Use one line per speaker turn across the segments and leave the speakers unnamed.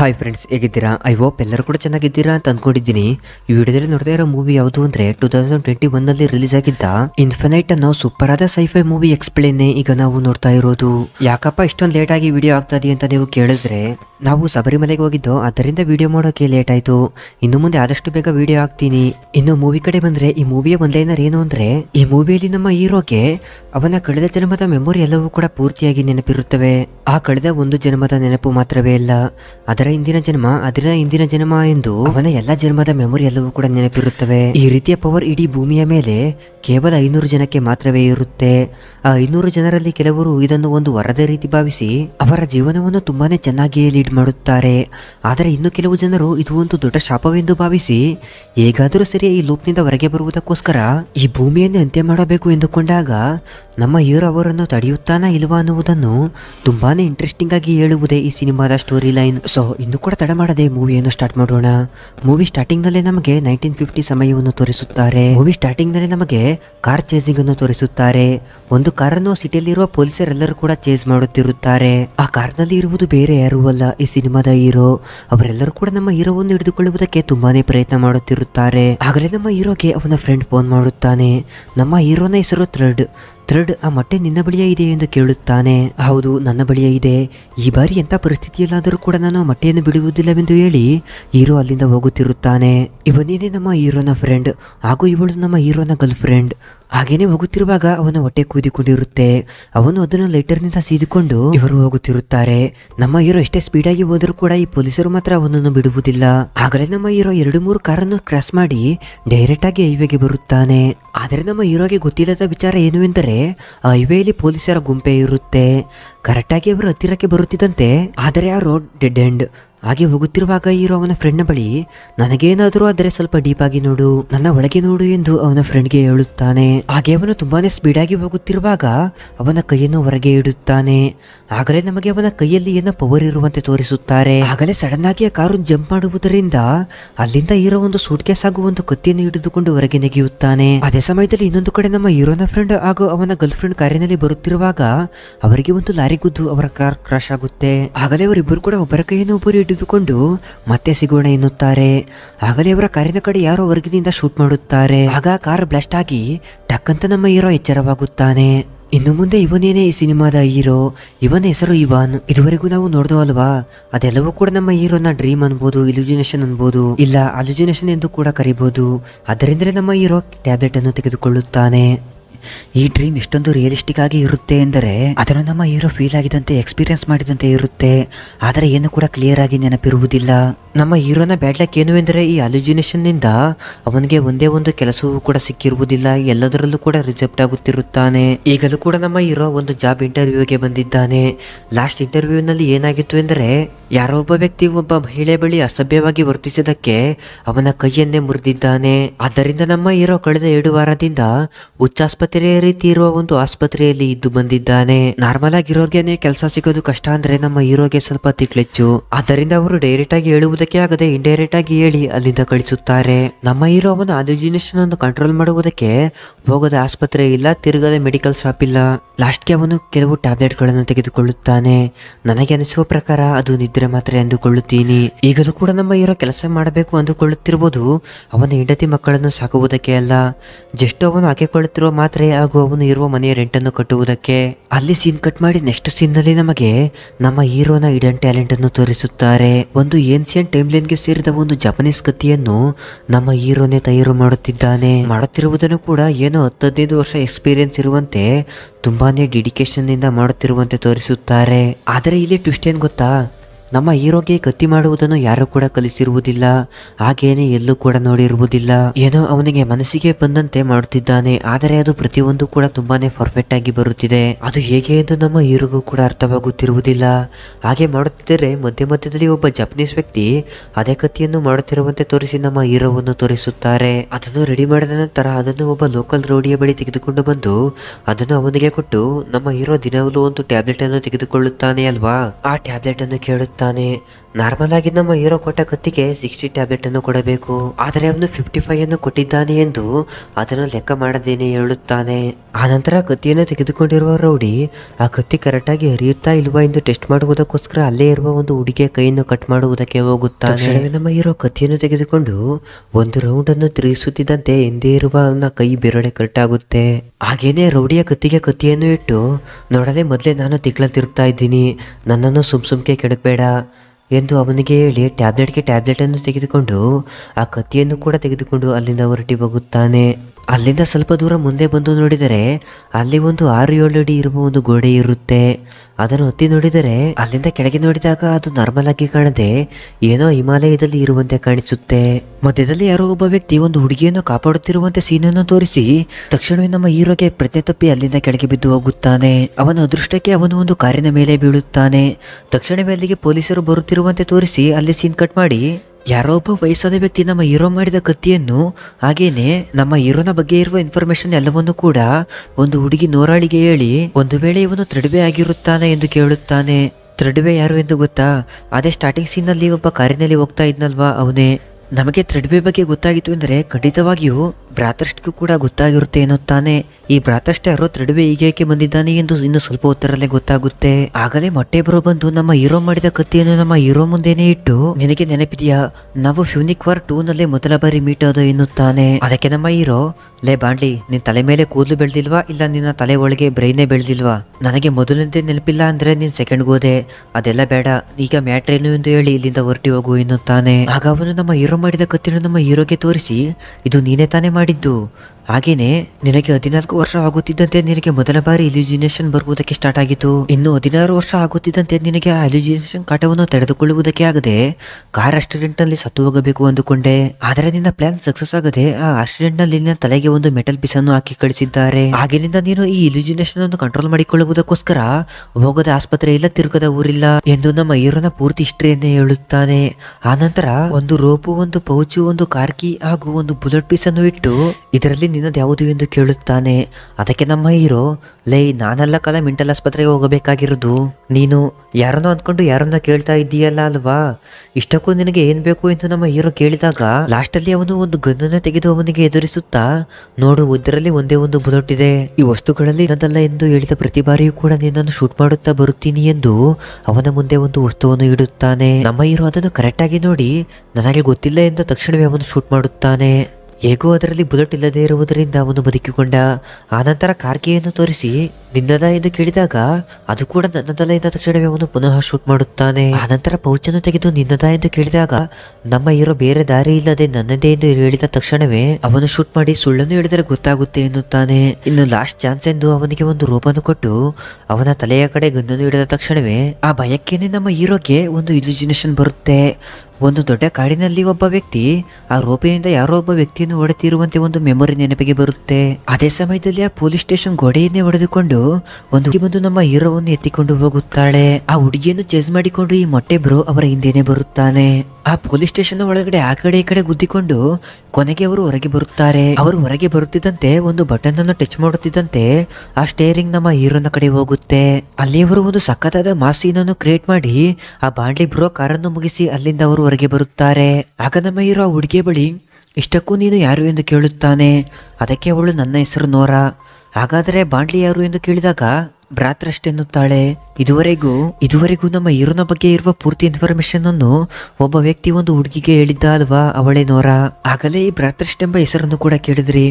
hi friends ಹೇಗಿದ್ದೀರಾ I hope ಎಲ್ಲರೂ ಕೂಡ ಚೆನ್ನಾಗಿದ್ದೀರಾ ಅಂತ ಅಂದ್ಕೊಂಡಿದ್ದೀನಿ ಈ ವಿಡಿಯೋದಲ್ಲಿ ನೋಡ್ತಾ ಇರೋ ಮೂವಿ ಯಾವುದು ಅಂದರೆ ಟೂ ತೌಸಂಡ್ ಟ್ವೆಂಟಿ ಒನ್ನಲ್ಲಿ ರಿಲೀಸ್ ಆಗಿದ್ದ ಇನ್ಫಿನೈಟ್ ಅನ್ನೋ ಸೂಪರ್ ಆದ ಸೈಫೈ ಮೂವಿ ಎಕ್ಸ್ಪ್ಲೇನ್ ಈಗ ನಾವು ನೋಡ್ತಾ ಇರೋದು ಯಾಕಪ್ಪ ಇಷ್ಟೊಂದು ಲೇಟ್ ಆಗಿ ವಿಡಿಯೋ ಆಗ್ತಾ ಅಂತ ನೀವು ಕೇಳಿದ್ರೆ ನಾವು ಸಬರಿಮಲೆಗೆ ಹೋಗಿದ್ದು ಅದರಿಂದ ವಿಡಿಯೋ ಮಾಡೋಕೆ ಲೇಟ್ ಆಯಿತು ಇನ್ನು ಮುಂದೆ ಆದಷ್ಟು ಬೇಗ ವಿಡಿಯೋ ಆಗ್ತೀನಿ ಇನ್ನು ಮೂವಿ ಕಡೆ ಬಂದರೆ ಈ ಮೂವಿಯ ಒಂದ್ಲೈನರ್ ಏನು ಅಂದರೆ ಈ ಮೂವಿಯಲ್ಲಿ ನಮ್ಮ ಹೀರೋಗೆ ಅವನ ಕಳೆದ ಜನ್ಮದ ಮೆಮೊರಿ ಎಲ್ಲವೂ ಕೂಡ ಪೂರ್ತಿಯಾಗಿ ನೆನಪಿರುತ್ತವೆ ಆ ಕಳೆದ ಒಂದು ಜನ್ಮದ ನೆನಪು ಮಾತ್ರವೇ ಇಲ್ಲ ಅದರ ಹಿಂದಿನ ಜನ್ಮ ಅದರ ಹಿಂದಿನ ಜನ್ಮ ಎಂದು ಅವನ ಎಲ್ಲ ಜನ್ಮದ ಮೆಮೊರಿ ಎಲ್ಲವೂ ಕೂಡ ನೆನಪಿರುತ್ತವೆ ಈ ರೀತಿಯ ಪವರ್ ಇಡೀ ಭೂಮಿಯ ಮೇಲೆ ಕೇವಲ ಐನೂರು ಜನಕ್ಕೆ ಮಾತ್ರವೇ ಇರುತ್ತೆ ಆ ಐನೂರು ಜನರಲ್ಲಿ ಕೆಲವರು ಇದನ್ನು ಒಂದು ವರದ ರೀತಿ ಭಾವಿಸಿ ಅವರ ಜೀವನವನ್ನು ತುಂಬಾನೇ ಚೆನ್ನಾಗಿ ಲೀಡ್ ಮಾಡುತ್ತಾರೆ ಆದರೆ ಇನ್ನು ಕೆಲವು ಜನರು ಇದು ಒಂದು ದೊಡ್ಡ ಶಾಪವೆಂದು ಭಾವಿಸಿ ಹೇಗಾದರೂ ಸರಿ ಈ ನಿಂದ ಹೊರಗೆ ಬರುವುದಕ್ಕೋಸ್ಕರ ಈ ಭೂಮಿಯನ್ನು ಅಂತ್ಯ ಮಾಡಬೇಕು ಎಂದುಕೊಂಡಾಗ ನಮ್ಮ ಹೀರೋ ಅವರನ್ನು ತಡೆಯುತ್ತಾನಾ ಇಲ್ವಾ ಅನ್ನುವುದನ್ನು ತುಂಬಾನೇ ಇಂಟ್ರೆಸ್ಟಿಂಗ್ ಆಗಿ ಹೇಳುವುದೇ ಈ ಸಿನಿಮಾದ ಸ್ಟೋರಿ ಲೈನ್ ಸೊ ಇನ್ನು ಕೂಡ ತಡ ಮಾಡದೆ ಮೂವಿಯನ್ನು ಸ್ಟಾರ್ಟ್ ಮಾಡೋಣ ಮೂವಿ ಸ್ಟಾರ್ಟಿಂಗ್ ನಲ್ಲಿ ನಮಗೆ ನೈನ್ಟೀನ್ ಫಿಫ್ಟಿ ಸಮಯವನ್ನು ತೋರಿಸುತ್ತಾರೆ ಮೂವಿ ಸ್ಟಾರ್ಟಿಂಗ್ ನಲ್ಲಿ ನಮಗೆ ಕಾರ್ ಚೇಸಿಂಗ್ ಅನ್ನು ತೋರಿಸುತ್ತಾರೆ ಒಂದು ಕಾರನ್ನು ಸಿಟಿಯಲ್ಲಿರುವ ಪೊಲೀಸರೆಲ್ಲರೂ ಕೂಡ ಚೇಸ್ ಮಾಡುತ್ತಿರುತ್ತಾರೆ ಆ ಕಾರ್ ನಲ್ಲಿ ಇರುವುದು ಬೇರೆ ಯಾರೂ ಅಲ್ಲ ಈ ಸಿನಿಮಾದ ಹೀರೋ ಅವರೆಲ್ಲರೂ ಕೂಡ ನಮ್ಮ ಹೀರೋವನ್ನು ಹಿಡಿದುಕೊಳ್ಳುವುದಕ್ಕೆ ತುಂಬಾನೇ ಪ್ರಯತ್ನ ಮಾಡುತ್ತಿರುತ್ತಾರೆ ಆಗಲೇ ನಮ್ಮ ಹೀರೋಗೆ ಅವನ ಫ್ರೆಂಡ್ ಫೋನ್ ಮಾಡುತ್ತಾನೆ ನಮ್ಮ ಹೀರೋನ ಹೆಸರು ಥ್ರೆಡ್ ಥ್ರೆಡ್ ಆ ಮೊಟ್ಟೆ ನಿನ್ನ ಬಳಿಯೇ ಇದೆ ಎಂದು ಕೇಳುತ್ತಾನೆ ಹೌದು ನನ್ನ ಬಳಿಯೇ ಇದೆ ಈ ಬಾರಿ ಎಂಥ ಪರಿಸ್ಥಿತಿಯಲ್ಲಾದರೂ ಕೂಡ ನಾನು ಮೊಟ್ಟೆಯನ್ನು ಬಿಡುವುದಿಲ್ಲವೆಂದು ಹೇಳಿ ಹೀರೋ ಅಲ್ಲಿಂದ ಹೋಗುತ್ತಿರುತ್ತಾನೆ ಇವನೇನೇ ನಮ್ಮ ಹೀರೋನ ಫ್ರೆಂಡ್ ಹಾಗೂ ಇವಳು ನಮ್ಮ ಹೀರೋನ ಗರ್ಲ್ ಫ್ರೆಂಡ್ ಹಾಗೇನೆ ಹೋಗುತ್ತಿರುವಾಗ ಅವನ ಹೊಟ್ಟೆ ಕೂದಿಕೊಂಡಿರುತ್ತೆ ಅವನು ಅದನ್ನು ಲೈಟರ್ನಿಂದ ಸೀದಿಕೊಂಡು ಇವರು ಹೋಗುತ್ತಿರುತ್ತಾರೆ ನಮ್ಮ ಹೀರೋ ಎಷ್ಟೇ ಸ್ಪೀಡ್ ಆಗಿ ಹೋದರೂ ಕೂಡ ಈ ಪೊಲೀಸರು ಮಾತ್ರ ಅವನನ್ನು ಬಿಡುವುದಿಲ್ಲ ಆಗಲೇ ನಮ್ಮ ಹೀರೋ ಎರಡು ಮೂರು ಕಾರನ್ನು ಕ್ರಾಸ್ ಮಾಡಿ ಡೈರೆಕ್ಟ್ ಆಗಿ ಹೈವೇಗೆ ಬರುತ್ತಾನೆ ಆದರೆ ನಮ್ಮ ಹೀರೋಗೆ ಗೊತ್ತಿಲ್ಲದ ವಿಚಾರ ಏನು ಎಂದರೆ ಹೈವೇಲಿ ಪೊಲೀಸರ ಗುಂಪೆ ಇರುತ್ತೆ ಕರೆಕ್ಟಾಗಿ ಅವರು ಹತ್ತಿರಕ್ಕೆ ಬರುತ್ತಿದ್ದಂತೆ ಆದರೆ ಆ ರೋಡ್ ಡೆಡ್ ಎಂಡ್ ಹಾಗೆ ಹೋಗುತ್ತಿರುವಾಗ ಹೀರೋ ಅವನ ಫ್ರೆಂಡ್ನ ಬಳಿ ನನಗೇನಾದರೂ ಆದರೆ ಸ್ವಲ್ಪ ಡೀಪ್ ಆಗಿ ನೋಡು ನನ್ನ ಒಳಗೆ ನೋಡು ಎಂದು ಅವನ ಫ್ರೆಂಡ್ಗೆ ಹೇಳುತ್ತಾನೆ ಹಾಗೆ ಅವನು ತುಂಬಾನೇ ಸ್ಪೀಡ್ ಆಗಿ ಹೋಗುತ್ತಿರುವಾಗ ಅವನ ಕೈಯನ್ನು ಹೊರಗೆ ಇಡುತ್ತಾನೆ ಆಗಲೇ ನಮಗೆ ಅವನ ಕೈಯಲ್ಲಿ ಏನೋ ಪವರ್ ಇರುವಂತೆ ತೋರಿಸುತ್ತಾರೆ ಆಗಲೇ ಸಡನ್ ಆಗಿ ಆ ಕಾರು ಜಂಪ್ ಮಾಡುವುದರಿಂದ ಅಲ್ಲಿಂದ ಇರೋ ಒಂದು ಸೂಟ್ ಕೇಸ್ ಒಂದು ಕತ್ತಿಯನ್ನು ಹಿಡಿದುಕೊಂಡು ಹೊರಗೆ ನೆಗೆಯುತ್ತಾನೆ ಅದೇ ಸಮಯದಲ್ಲಿ ಇನ್ನೊಂದು ಕಡೆ ನಮ್ಮ ಹೀರೋನ ಫ್ರೆಂಡ್ ಹಾಗೂ ಅವನ ಗರ್ಲ್ ಫ್ರೆಂಡ್ ಕಾರಿನಲ್ಲಿ ಬರುತ್ತಿರುವಾಗ ಅವರಿಗೆ ಒಂದು ಲಾರಿ ಗುದ್ದು ಅವರ ಕಾರ್ ಕ್ರಾಶ್ ಆಗುತ್ತೆ ಆಗಲೇ ಅವರಿಬ್ಬರು ಕೂಡ ಒಬ್ಬರ ಕೈಯನ್ನು ಒಬ್ಬರು ಹಿಡಿದುಕೊಂಡು ಮತ್ತೆ ಸಿಗೋಣ ಎನ್ನುತ್ತಾರೆ ಆಗಲೇ ಅವರ ಕಾರಿನ ಕಡೆ ಯಾರೋ ವರ್ಗದಿಂದ ಶೂಟ್ ಮಾಡುತ್ತಾರೆ ಆಗ ಕಾರ್ ಬ್ಲಾಸ್ಟ್ ಆಗಿ ಟಕ್ ಅಂತ ನಮ್ಮ ಹೀರೋ ಎಚ್ಚರವಾಗುತ್ತಾನೆ ಇನ್ನು ಮುಂದೆ ಇವನೇನೇ ಈ ಸಿನಿಮಾದ ಹೀರೋ ಇವನ ಹೆಸರು ಇವಾನ್ ಇದುವರೆಗೂ ನಾವು ನೋಡ್ದು ಅಲ್ವಾ ಅದೆಲ್ಲವೂ ಕೂಡ ನಮ್ಮ ಹೀರೋನ ಡ್ರೀಮ್ ಅನ್ಬೋದು ಇಲ್ಯೂಜಿನೇಷನ್ ಅನ್ಬೋದು ಇಲ್ಲ ಅಲ್ಯೂಜಿನೇಷನ್ ಎಂದು ಕೂಡ ಕರಿಬಹುದು ಅದರಿಂದಲೇ ನಮ್ಮ ಹೀರೋ ಟ್ಯಾಬ್ಲೆಟ್ ಅನ್ನು ತೆಗೆದುಕೊಳ್ಳುತ್ತಾನೆ ಈ ಡ್ರೀಮ್ ಎಷ್ಟೊಂದು ರಿಯಲಿಸ್ಟಿಕ್ ಆಗಿ ಇರುತ್ತೆ ಎಂದರೆ ಅದನ್ನು ನಮ್ಮ ಹೀರೋ ಫೀಲ್ ಆಗಿದಂತೆ ಎಕ್ಸ್ಪೀರಿಯನ್ಸ್ ಮಾಡಿದಂತೆ ಇರುತ್ತೆ ಆದರೆ ಏನು ಕೂಡ ಕ್ಲಿಯರ್ ಆಗಿ ನೆನಪಿರುವುದಿಲ್ಲ ನಮ್ಮ ಹೀರೋನ ಬ್ಯಾಡ್ ಲಕ್ ಏನು ಎಂದರೆ ಈ ನಿಂದ ಅವನಿಗೆ ಒಂದೇ ಒಂದು ಕೆಲಸವೂ ಕೂಡ ಸಿಕ್ಕಿರುವುದಿಲ್ಲ ಎಲ್ಲದರಲ್ಲೂ ಕೂಡ ರಿಜೆಕ್ಟ್ ಆಗುತ್ತಿರುತ್ತಾನೆ ಈಗಲೂ ಕೂಡ ನಮ್ಮ ಹೀರೋ ಒಂದು ಜಾಬ್ ಇಂಟರ್ವ್ಯೂಗೆ ಬಂದಿದ್ದಾನೆ ಲಾಸ್ಟ್ ಇಂಟರ್ವ್ಯೂನಲ್ಲಿ ಏನಾಗಿತ್ತು ಎಂದರೆ ಯಾರೋ ಒಬ್ಬ ವ್ಯಕ್ತಿ ಒಬ್ಬ ಮಹಿಳೆ ಬಳಿ ಅಸಭ್ಯವಾಗಿ ವರ್ತಿಸಿದಕ್ಕೆ ಅವನ ಕೈಯನ್ನೇ ಮುರಿದಿದ್ದಾನೆ ಆದ್ದರಿಂದ ನಮ್ಮ ಹೀರೋ ಕಳೆದ ಎರಡು ವಾರದಿಂದ ಉಚ್ಚಾಸ್ಪತ್ರೆ ತೆರೆಯ ರೀತಿ ಇರುವ ಒಂದು ಆಸ್ಪತ್ರೆಯಲ್ಲಿ ಇದ್ದು ಬಂದಿದ್ದಾನೆ ನಾರ್ಮಲ್ ಇರೋರ್ಗೆನೆ ಕೆಲಸ ಸಿಗೋದು ಕಷ್ಟ ಅಂದ್ರೆ ನಮ್ಮ ಹೀರೋಗೆ ಸ್ವಲ್ಪ ತಿಕ್ಲೆಚ್ಚು ಆದ್ದರಿಂದ ಅವರು ಡೈರೆಕ್ಟ್ ಆಗಿ ಹೇಳುವುದಕ್ಕೆ ಆಗದೆ ಇಂಡೈರೆಕ್ಟ್ ಆಗಿ ಹೇಳಿ ಅಲ್ಲಿಂದ ಕಳಿಸುತ್ತಾರೆ ನಮ್ಮ ಹೀರೋ ಅವನ ಅಲ್ಯೂಜಿನೇಷನ್ ಅನ್ನು ಕಂಟ್ರೋಲ್ ಮಾಡುವುದಕ್ಕೆ ಹೋಗದ ಆಸ್ಪತ್ರೆ ಇಲ್ಲ ತಿರುಗದ ಮೆಡಿಕಲ್ ಶಾಪ್ ಇಲ್ಲ ಲಾಸ್ಟ್ಗೆ ಅವನು ಕೆಲವು ಟ್ಯಾಬ್ಲೆಟ್ ಗಳನ್ನು ತೆಗೆದುಕೊಳ್ಳುತ್ತಾನೆ ನನಗೆ ಅನಿಸುವ ಪ್ರಕಾರ ಅದು ನಿದ್ರೆ ಮಾತ್ರ ಎಂದುಕೊಳ್ಳುತ್ತೀನಿ ಈಗಲೂ ಕೂಡ ನಮ್ಮ ಹೀರೋ ಕೆಲಸ ಮಾಡಬೇಕು ಅಂದುಕೊಳ್ಳುತ್ತಿರುವುದು ಅವನ ಹೆಂಡತಿ ಮಕ್ಕಳನ್ನು ಸಾಕುವುದಕ್ಕೆ ಅಲ್ಲ ಜಸ್ಟ್ ಅವನು ಹಾಕಿಕೊಳ್ಳುತ್ತಿರುವ ಮಾತ್ರ ರೇ ಹಾಗೂ ಅವನು ಇರುವ ಮನೆಯ ರೆಂಟನ್ನು ಕಟ್ಟುವುದಕ್ಕೆ ಅಲ್ಲಿ ಸೀನ್ ಕಟ್ ಮಾಡಿ ನೆಕ್ಸ್ಟ್ ಸೀನ್ ನಮಗೆ ನಮ್ಮ ಹೀರೋನ ಇಡನ್ ಟ್ಯಾಲೆಂಟ್ ಅನ್ನು ತೋರಿಸುತ್ತಾರೆ ಒಂದು ಏನ್ಸಿಯನ್ ಟೈಮ್ಲೈನ್ ಗೆ ಸೇರಿದ ಒಂದು ಜಪನೀಸ್ ಕತ್ತಿಯನ್ನು ನಮ್ಮ ಹೀರೋನೇ ತಯಾರು ಮಾಡುತ್ತಿದ್ದಾನೆ ಮಾಡುತ್ತಿರುವುದನ್ನು ಕೂಡ ಏನೋ ಹತ್ತದೈದು ವರ್ಷ ಎಕ್ಸ್ಪೀರಿಯನ್ಸ್ ಇರುವಂತೆ ತುಂಬಾನೇ ಡೆಡಿಕೇಶನ್ ಇಂದ ಮಾಡುತ್ತಿರುವಂತೆ ತೋರಿಸುತ್ತಾರೆ ಆದರೆ ಇಲ್ಲಿ ಟ್ವಿಸ್ಟ್ ಏನ್ ಗೊತ್ತಾ ನಮ್ಮ ಹೀರೋಗೆ ಕತ್ತಿ ಮಾಡುವುದನ್ನು ಯಾರು ಕೂಡ ಕಲಿಸಿರುವುದಿಲ್ಲ ಹಾಗೇನೆ ಎಲ್ಲೂ ಕೂಡ ನೋಡಿರುವುದಿಲ್ಲ ಏನೋ ಅವನಿಗೆ ಮನಸ್ಸಿಗೆ ಬಂದಂತೆ ಮಾಡುತ್ತಿದ್ದಾನೆ ಆದರೆ ಅದು ಪ್ರತಿಯೊಂದು ಕೂಡ ತುಂಬಾನೇ ಪರ್ಫೆಕ್ಟ್ ಆಗಿ ಬರುತ್ತಿದೆ ಅದು ಹೇಗೆ ಎಂದು ನಮ್ಮ ಹೀರೋಗೂ ಕೂಡ ಅರ್ಥವಾಗುತ್ತಿರುವುದಿಲ್ಲ ಹಾಗೆ ಮಾಡುತ್ತಿದ್ದರೆ ಮಧ್ಯ ಮಧ್ಯದಲ್ಲಿ ಒಬ್ಬ ಜಪನೀಸ್ ವ್ಯಕ್ತಿ ಅದೇ ಕತ್ತಿಯನ್ನು ಮಾಡುತ್ತಿರುವಂತೆ ತೋರಿಸಿ ನಮ್ಮ ಹೀರೋವನ್ನು ತೋರಿಸುತ್ತಾರೆ ಅದನ್ನು ರೆಡಿ ಮಾಡಿದ ನಂತರ ಅದನ್ನು ಒಬ್ಬ ಲೋಕಲ್ ರೋಡಿಯ ಬಳಿ ತೆಗೆದುಕೊಂಡು ಬಂದು ಅದನ್ನು ಅವನಿಗೆ ಕೊಟ್ಟು ನಮ್ಮ ಹೀರೋ ದಿನವಲ್ಲೂ ಒಂದು ಟ್ಯಾಬ್ಲೆಟ್ ಅನ್ನು ತೆಗೆದುಕೊಳ್ಳುತ್ತಾನೆ ಅಲ್ವಾ ಆ ಟ್ಯಾಬ್ಲೆಟ್ ಅನ್ನು ಕೇಳುತ್ತಾ ತಾನೇ ನಾರ್ಮಲ್ ಆಗಿ ನಮ್ಮ ಹೀರೋ ಕೊಟ್ಟ ಕತ್ತಿಗೆ ಸಿಕ್ಸ್ಟಿ ಟ್ಯಾಬ್ಲೆಟ್ ಅನ್ನು ಕೊಡಬೇಕು ಆದರೆ ಅವನು ಫಿಫ್ಟಿ ಫೈವ್ ಅನ್ನು ಕೊಟ್ಟಿದ್ದಾನೆ ಎಂದು ಅದನ್ನು ಲೆಕ್ಕ ಮಾಡದೇನೆ ಹೇಳುತ್ತಾನೆ ಆನಂತರ ಕತ್ತಿಯನ್ನು ತೆಗೆದುಕೊಂಡಿರುವ ರೌಡಿ ಆ ಕತ್ತಿ ಕರೆಕ್ಟಾಗಿ ಹರಿಯುತ್ತಾ ಇಲ್ವಾ ಎಂದು ಟೆಸ್ಟ್ ಮಾಡುವುದಕ್ಕೋಸ್ಕರ ಅಲ್ಲೇ ಇರುವ ಒಂದು ಹುಡುಗಿಯ ಕೈಯನ್ನು ಕಟ್ ಮಾಡುವುದಕ್ಕೆ ಹೋಗುತ್ತಾನೆ ನಮ್ಮ ಹೀರೋ ಕತ್ತಿಯನ್ನು ತೆಗೆದುಕೊಂಡು ಒಂದು ರೌಂಡ್ ಅನ್ನು ತಿರುಗಿಸುತ್ತಿದ್ದಂತೆ ಹಿಂದೆ ಇರುವ ಅವನ ಕೈ ಬೆರಳೆ ಕಟ್ ಆಗುತ್ತೆ ಹಾಗೇನೆ ರೌಡಿಯ ಕತ್ತಿಗೆ ಕತ್ತಿಯನ್ನು ಇಟ್ಟು ನೋಡದೆ ಮೊದಲೇ ನಾನು ತಿರುಗ್ತಾ ಇದ್ದೀನಿ ನನ್ನನ್ನು ಸುಮ್ ಸುಮ್ಕೆ ಕೆಡಕಬೇಡ ಎಂದು ಅವನಿಗೆ ಹೇಳಿ ಟ್ಯಾಬ್ಲೆಟ್ಗೆ ಟ್ಯಾಬ್ಲೆಟನ್ನು ತೆಗೆದುಕೊಂಡು ಆ ಕತ್ತಿಯನ್ನು ಕೂಡ ತೆಗೆದುಕೊಂಡು ಅಲ್ಲಿಂದ ಹೊರಟಿ ಹೋಗುತ್ತಾನೆ ಅಲ್ಲಿಂದ ಸ್ವಲ್ಪ ದೂರ ಮುಂದೆ ಬಂದು ನೋಡಿದರೆ ಅಲ್ಲಿ ಒಂದು ಆರು ಏಳು ಅಡಿ ಇರುವ ಒಂದು ಗೋಡೆ ಇರುತ್ತೆ ಅದನ್ನು ಹೊತ್ತಿ ನೋಡಿದರೆ ಅಲ್ಲಿಂದ ಕೆಳಗೆ ನೋಡಿದಾಗ ಅದು ನಾರ್ಮಲ್ ಆಗಿ ಕಾಣದೆ ಏನೋ ಹಿಮಾಲಯದಲ್ಲಿ ಇರುವಂತೆ ಕಾಣಿಸುತ್ತೆ ಮಧ್ಯದಲ್ಲಿ ಯಾರೋ ಒಬ್ಬ ವ್ಯಕ್ತಿ ಒಂದು ಹುಡುಗಿಯನ್ನು ಕಾಪಾಡುತ್ತಿರುವಂತೆ ಸೀನನ್ನು ತೋರಿಸಿ ತಕ್ಷಣವೇ ನಮ್ಮ ಹೀರೋಗೆ ಪ್ರಜ್ಞೆ ತಪ್ಪಿ ಅಲ್ಲಿಂದ ಕೆಳಗೆ ಬಿದ್ದು ಹೋಗುತ್ತಾನೆ ಅವನ ಅದೃಷ್ಟಕ್ಕೆ ಅವನು ಒಂದು ಕಾರಿನ ಮೇಲೆ ಬೀಳುತ್ತಾನೆ ತಕ್ಷಣವೇ ಅಲ್ಲಿಗೆ ಪೊಲೀಸರು ಬರುತ್ತಿರುವಂತೆ ತೋರಿಸಿ ಅಲ್ಲಿ ಸೀನ್ ಕಟ್ ಮಾಡಿ ಯಾರೋ ಒಬ್ಬ ವಯಸ್ಸಾದ ವ್ಯಕ್ತಿ ನಮ್ಮ ಹೀರೋ ಮಾಡಿದ ಕತ್ತಿಯನ್ನು ಹಾಗೇನೆ ನಮ್ಮ ಹೀರೋನ ಬಗ್ಗೆ ಇರುವ ಇನ್ಫಾರ್ಮೇಶನ್ ಎಲ್ಲವನ್ನೂ ಕೂಡ ಒಂದು ಹುಡುಗಿ ನೋರಾಳಿಗೆ ಹೇಳಿ ಒಂದು ವೇಳೆ ಇವನು ತ್ರಡಿವೆ ಆಗಿರುತ್ತಾನೆ ಎಂದು ಕೇಳುತ್ತಾನೆ ತ್ರಡಿವೆ ಯಾರು ಎಂದು ಗೊತ್ತಾ ಅದೇ ಸ್ಟಾರ್ಟಿಂಗ್ ಸೀನ್ ಅಲ್ಲಿ ಒಬ್ಬ ಕಾರಿನಲ್ಲಿ ಹೋಗ್ತಾ ಇದ್ನಲ್ವಾ ಅವನೇ ನಮಗೆ ತ್ರಡಿವೆ ಬಗ್ಗೆ ಗೊತ್ತಾಗಿತ್ತು ಎಂದರೆ ಖಂಡಿತವಾಗಿಯೂ ಭ್ರಾತೃಷ್ಟಿಗೂ ಕೂಡ ಗೊತ್ತಾಗಿರುತ್ತೆ ಎನ್ನುತ್ತಾನೆ ಈ ಭ್ರಾತೃಷ್ಟ ಯಾರೋ ತಡವೆ ಈಗೇಕೆ ಬಂದಿದ್ದಾನೆ ಎಂದು ಇನ್ನು ಸ್ವಲ್ಪ ಹೊತ್ತರಲ್ಲೇ ಗೊತ್ತಾಗುತ್ತೆ ಆಗಲೇ ಮೊಟ್ಟೆ ಬರೋ ಬಂದು ನಮ್ಮ ಹೀರೋ ಮಾಡಿದ ಕತ್ತಿಯನ್ನು ನಮ್ಮ ಹೀರೋ ಮುಂದೆನೆ ಇಟ್ಟು ನಿನಗೆ ನೆನಪಿದೆಯಾ ನಾವು ಫ್ಯೂನಿಕ್ ವಾರ್ ಟೂ ನಲ್ಲಿ ಮೊದಲ ಬಾರಿ ಮೀಟ್ ಆದ ಎನ್ನುತ್ತಾನೆ ಅದಕ್ಕೆ ನಮ್ಮ ಹೀರೋ ಲೇ ಬಾಂಡ್ಲಿ ನಿನ್ ತಲೆ ಮೇಲೆ ಕೂದಲು ಬೆಳೆದಿಲ್ವಾ ಇಲ್ಲ ನಿನ್ನ ತಲೆ ಒಳಗೆ ಬ್ರೈನೇ ಬೆಳೆದಿಲ್ವಾ ನನಗೆ ಮೊದಲಿಂದ ನೆನಪಿಲ್ಲ ಅಂದ್ರೆ ನೀನ್ ಸೆಕೆಂಡ್ ಹೋದೆ ಅದೆಲ್ಲ ಬೇಡ ಈಗ ಮ್ಯಾಟ್ರೇನು ಏನು ಎಂದು ಹೇಳಿ ಇಲ್ಲಿಂದ ಹೊರಟಿ ಹೋಗು ಎನ್ನುತ್ತಾನೆ ಆಗ ಅವನು ನಮ್ಮ ಹೀರೋ ಮಾಡಿದ ಕತ್ತಿಯನ್ನು ನಮ್ಮ ಹೀರೋಗೆ ತೋರಿಸಿ ಇದು ನೀನೇ ತಾನೇ ಮಾಡಿದ್ದು ಹಾಗೇನೆ ನಿನಗೆ ಹದಿನಾಲ್ಕು ವರ್ಷ ಆಗುತ್ತಿದ್ದಂತೆ ನಿನಗೆ ಮೊದಲ ಬಾರಿ ಎಲ್ಯುಜಿನೇಷನ್ ಬರುವುದಕ್ಕೆ ಸ್ಟಾರ್ಟ್ ಆಗಿತ್ತು ಇನ್ನು ಹದಿನಾರು ವರ್ಷ ಆಗುತ್ತಿದ್ದಂತೆ ನಿನಗೆ ಆ ಎಲ್ಯುಜಿನೇಷನ್ ಕಾಟವನ್ನು ತಡೆದುಕೊಳ್ಳುವುದಕ್ಕೆ ಆಗದೆ ಕಾರ್ ಆಕ್ಸಿಡೆಂಟ್ ನಲ್ಲಿ ಸತ್ತು ಹೋಗಬೇಕು ಅಂದುಕೊಂಡೆ ಆದರೆ ನಿನ್ನ ಪ್ಲಾನ್ ಸಕ್ಸಸ್ ಆಗದೆ ಆ ಆಕ್ಸಿಡೆಂಟ್ ನಲ್ಲಿ ನಿನ್ನ ತಲೆಗೆ ಒಂದು ಮೆಟಲ್ ಪೀಸ್ ಅನ್ನು ಹಾಕಿ ಕಳಿಸಿದ್ದಾರೆ ಹಾಗೆನಿಂದ ನೀನು ಈ ಎಲ್ಯುಜಿನೇಷನ್ ಅನ್ನು ಕಂಟ್ರೋಲ್ ಮಾಡಿಕೊಳ್ಳುವುದಕ್ಕೋಸ್ಕರ ಹೋಗದ ಆಸ್ಪತ್ರೆ ಇಲ್ಲ ತಿರುಗದ ಊರಿಲ್ಲ ಎಂದು ನಮ್ಮ ಹೀರೋನ ಪೂರ್ತಿ ಹಿಸ್ಟ್ರಿಯನ್ನೇ ಹೇಳುತ್ತಾನೆ ಆನಂತರ ಒಂದು ರೋಪು ಒಂದು ಪೌಚು ಒಂದು ಕಾರ್ಕಿ ಹಾಗೂ ಒಂದು ಬುಲೆಟ್ ಪೀಸ್ ಅನ್ನು ಇಟ್ಟು ಇದರಲ್ಲಿ ಮುಂದಿನದು ಯಾವುದು ಎಂದು ಕೇಳುತ್ತಾನೆ ಅದಕ್ಕೆ ನಮ್ಮ ಹೀರೋ ಲೈ ನಾನೆಲ್ಲ ಕಾಲ ಮಿಂಟಲ್ ಆಸ್ಪತ್ರೆಗೆ ಹೋಗಬೇಕಾಗಿರೋದು ನೀನು ಯಾರನ್ನೋ ಅಂದ್ಕೊಂಡು ಯಾರನ್ನ ಕೇಳ್ತಾ ಇದ್ದೀಯಲ್ಲ ಅಲ್ವಾ ಇಷ್ಟಕ್ಕೂ ನಿನಗೆ ಏನು ಬೇಕು ಎಂದು ನಮ್ಮ ಹೀರೋ ಕೇಳಿದಾಗ ಲಾಸ್ಟಲ್ಲಿ ಅವನು ಒಂದು ಗನ್ನನ್ನು ತೆಗೆದು ಅವನಿಗೆ ಎದುರಿಸುತ್ತಾ ನೋಡು ಉದ್ದರಲ್ಲಿ ಒಂದೇ ಒಂದು ಬುಲೆಟ್ ಇದೆ ಈ ವಸ್ತುಗಳಲ್ಲಿ ನನ್ನಲ್ಲ ಎಂದು ಹೇಳಿದ ಪ್ರತಿ ಬಾರಿಯೂ ಕೂಡ ನಿನ್ನನ್ನು ಶೂಟ್ ಮಾಡುತ್ತಾ ಬರುತ್ತೀನಿ ಎಂದು ಅವನ ಮುಂದೆ ಒಂದು ವಸ್ತುವನ್ನು ಇಡುತ್ತಾನೆ ನಮ್ಮ ಹೀರೋ ಅದನ್ನು ಕರೆಕ್ಟಾಗಿ ನೋಡಿ ನನಗೆ ಗೊತ್ತಿಲ್ಲ ಎಂದು ತಕ್ಷಣವೇ ಅವನು ಶೂಟ್ ಮಾಡುತ್ತಾನೆ ಹೇಗೂ ಅದರಲ್ಲಿ ಬುಲೆಟ್ ಇಲ್ಲದೇ ಇರುವುದರಿಂದ ಅವನು ಬದುಕಿಕೊಂಡ ಆನಂತರ ಕಾರ್ಕೆಯನ್ನು ತೋರಿಸಿ ನಿನ್ನದ ಎಂದು ಕೇಳಿದಾಗ ಅದು ಕೂಡ ನನ್ನದಲ್ಲ ಎಂದ ತಕ್ಷಣವೇ ಅವನು ಪುನಃ ಶೂಟ್ ಮಾಡುತ್ತಾನೆ ಆನಂತರ ಪೌಚನ್ನು ತೆಗೆದು ನಿನ್ನದ ಎಂದು ಕೇಳಿದಾಗ ನಮ್ಮ ಇರೋ ಬೇರೆ ದಾರಿ ಇಲ್ಲದೆ ನನ್ನದೇ ಎಂದು ಹೇಳಿದ ತಕ್ಷಣವೇ ಅವನು ಶೂಟ್ ಮಾಡಿ ಸುಳ್ಳನ್ನು ಹೇಳಿದರೆ ಗೊತ್ತಾಗುತ್ತೆ ಎನ್ನುತ್ತಾನೆ ಇನ್ನು ಲಾಸ್ಟ್ ಚಾನ್ಸ್ ಎಂದು ಅವನಿಗೆ ಒಂದು ರೂಪನ್ನು ಕೊಟ್ಟು ಅವನ ತಲೆಯ ಕಡೆ ಗನ್ನನ್ನು ಹಿಡಿದ ತಕ್ಷಣವೇ ಆ ಭಯಕ್ಕೇನೆ ನಮ್ಮ ಹೀರೋಗೆ ಒಂದು ಇಲ್ಯೂಜಿನೇಷನ್ ಬರುತ್ತೆ ಒಂದು ದೊಡ್ಡ ಕಾಡಿನಲ್ಲಿ ಒಬ್ಬ ವ್ಯಕ್ತಿ ಆ ರೋಪಿನಿಂದ ಯಾರೋ ಒಬ್ಬ ವ್ಯಕ್ತಿಯನ್ನು ಹೊಡೆತಿರುವಂತೆ ಒಂದು ಮೆಮೊರಿ ನೆನಪಿಗೆ ಬರುತ್ತೆ ಅದೇ ಸಮಯದಲ್ಲಿ ಆ ಪೊಲೀಸ್ ಸ್ಟೇಷನ್ ಗೋಡೆಯನ್ನೇ ಹೊಡೆದುಕೊಂಡು ಒಂದು ಬಂದು ನಮ್ಮ ಹೀರೋವನ್ನು ಎತ್ತಿಕೊಂಡು ಹೋಗುತ್ತಾಳೆ ಆ ಹುಡುಗಿಯನ್ನು ಚೇಸ್ ಮಾಡಿಕೊಂಡು ಈ ಮೊಟ್ಟೆ ಬ್ರೋ ಅವರ ಹಿಂದೆನೆ ಬರುತ್ತಾನೆ ಆ ಪೊಲೀಸ್ ಸ್ಟೇಷನ್ ಒಳಗಡೆ ಆ ಕಡೆ ಈ ಕಡೆ ಗುದ್ದಿಕೊಂಡು ಕೊನೆಗೆ ಅವರು ಹೊರಗೆ ಬರುತ್ತಾರೆ ಅವರು ಹೊರಗೆ ಬರುತ್ತಿದ್ದಂತೆ ಒಂದು ಬಟನ್ ಅನ್ನು ಟಚ್ ಮಾಡುತ್ತಿದ್ದಂತೆ ಆ ಸ್ಟೇರಿಂಗ್ ನಮ್ಮ ಹೀರೋನ ಕಡೆ ಹೋಗುತ್ತೆ ಅಲ್ಲಿ ಅವರು ಒಂದು ಸಖತ್ತಾದ ಮಾಸಿನನ್ನು ಕ್ರಿಯೇಟ್ ಮಾಡಿ ಆ ಬಾಂಡ್ಲಿ ಬ್ರೋ ಕಾರನ್ನು ಮುಗಿಸಿ ಅಲ್ಲಿಂದ ಅವರು ಹೊರಗೆ ಬರುತ್ತಾರೆ ಆಗ ನಮ್ಮ ಹೀರೋ ಆ ಹುಡುಗಿಯ ಬಳಿ ಇಷ್ಟಕ್ಕೂ ನೀನು ಯಾರು ಎಂದು ಕೇಳುತ್ತಾನೆ ಅದಕ್ಕೆ ಅವಳು ನನ್ನ ಹೆಸರು ನೋರ ಹಾಗಾದರೆ ಬಾಂಡ್ಲಿ ಯಾರು ಎಂದು ಕೇಳಿದಾಗ ಭ್ರಾತೃಷ್ಟ್ ಎನ್ನುತ್ತಾಳೆ ಇದುವರೆಗೂ ಇದುವರೆಗೂ ನಮ್ಮ ಹೀರೋನ ಬಗ್ಗೆ ಇರುವ ಪೂರ್ತಿ ಇನ್ಫಾರ್ಮೇಶನ್ ಅನ್ನು ಒಬ್ಬ ವ್ಯಕ್ತಿ ಒಂದು ಹುಡುಗಿಗೆ ಹೇಳಿದ್ದ ಅಲ್ವಾ ಅವಳೇ ನೋರಾ ಆಗಲೇ ಈ ಭ್ರಾತೃಷ್ಟ್ ಎಂಬ ಹೆಸರನ್ನು ಕೂಡ ಕೇಳಿದ್ರಿ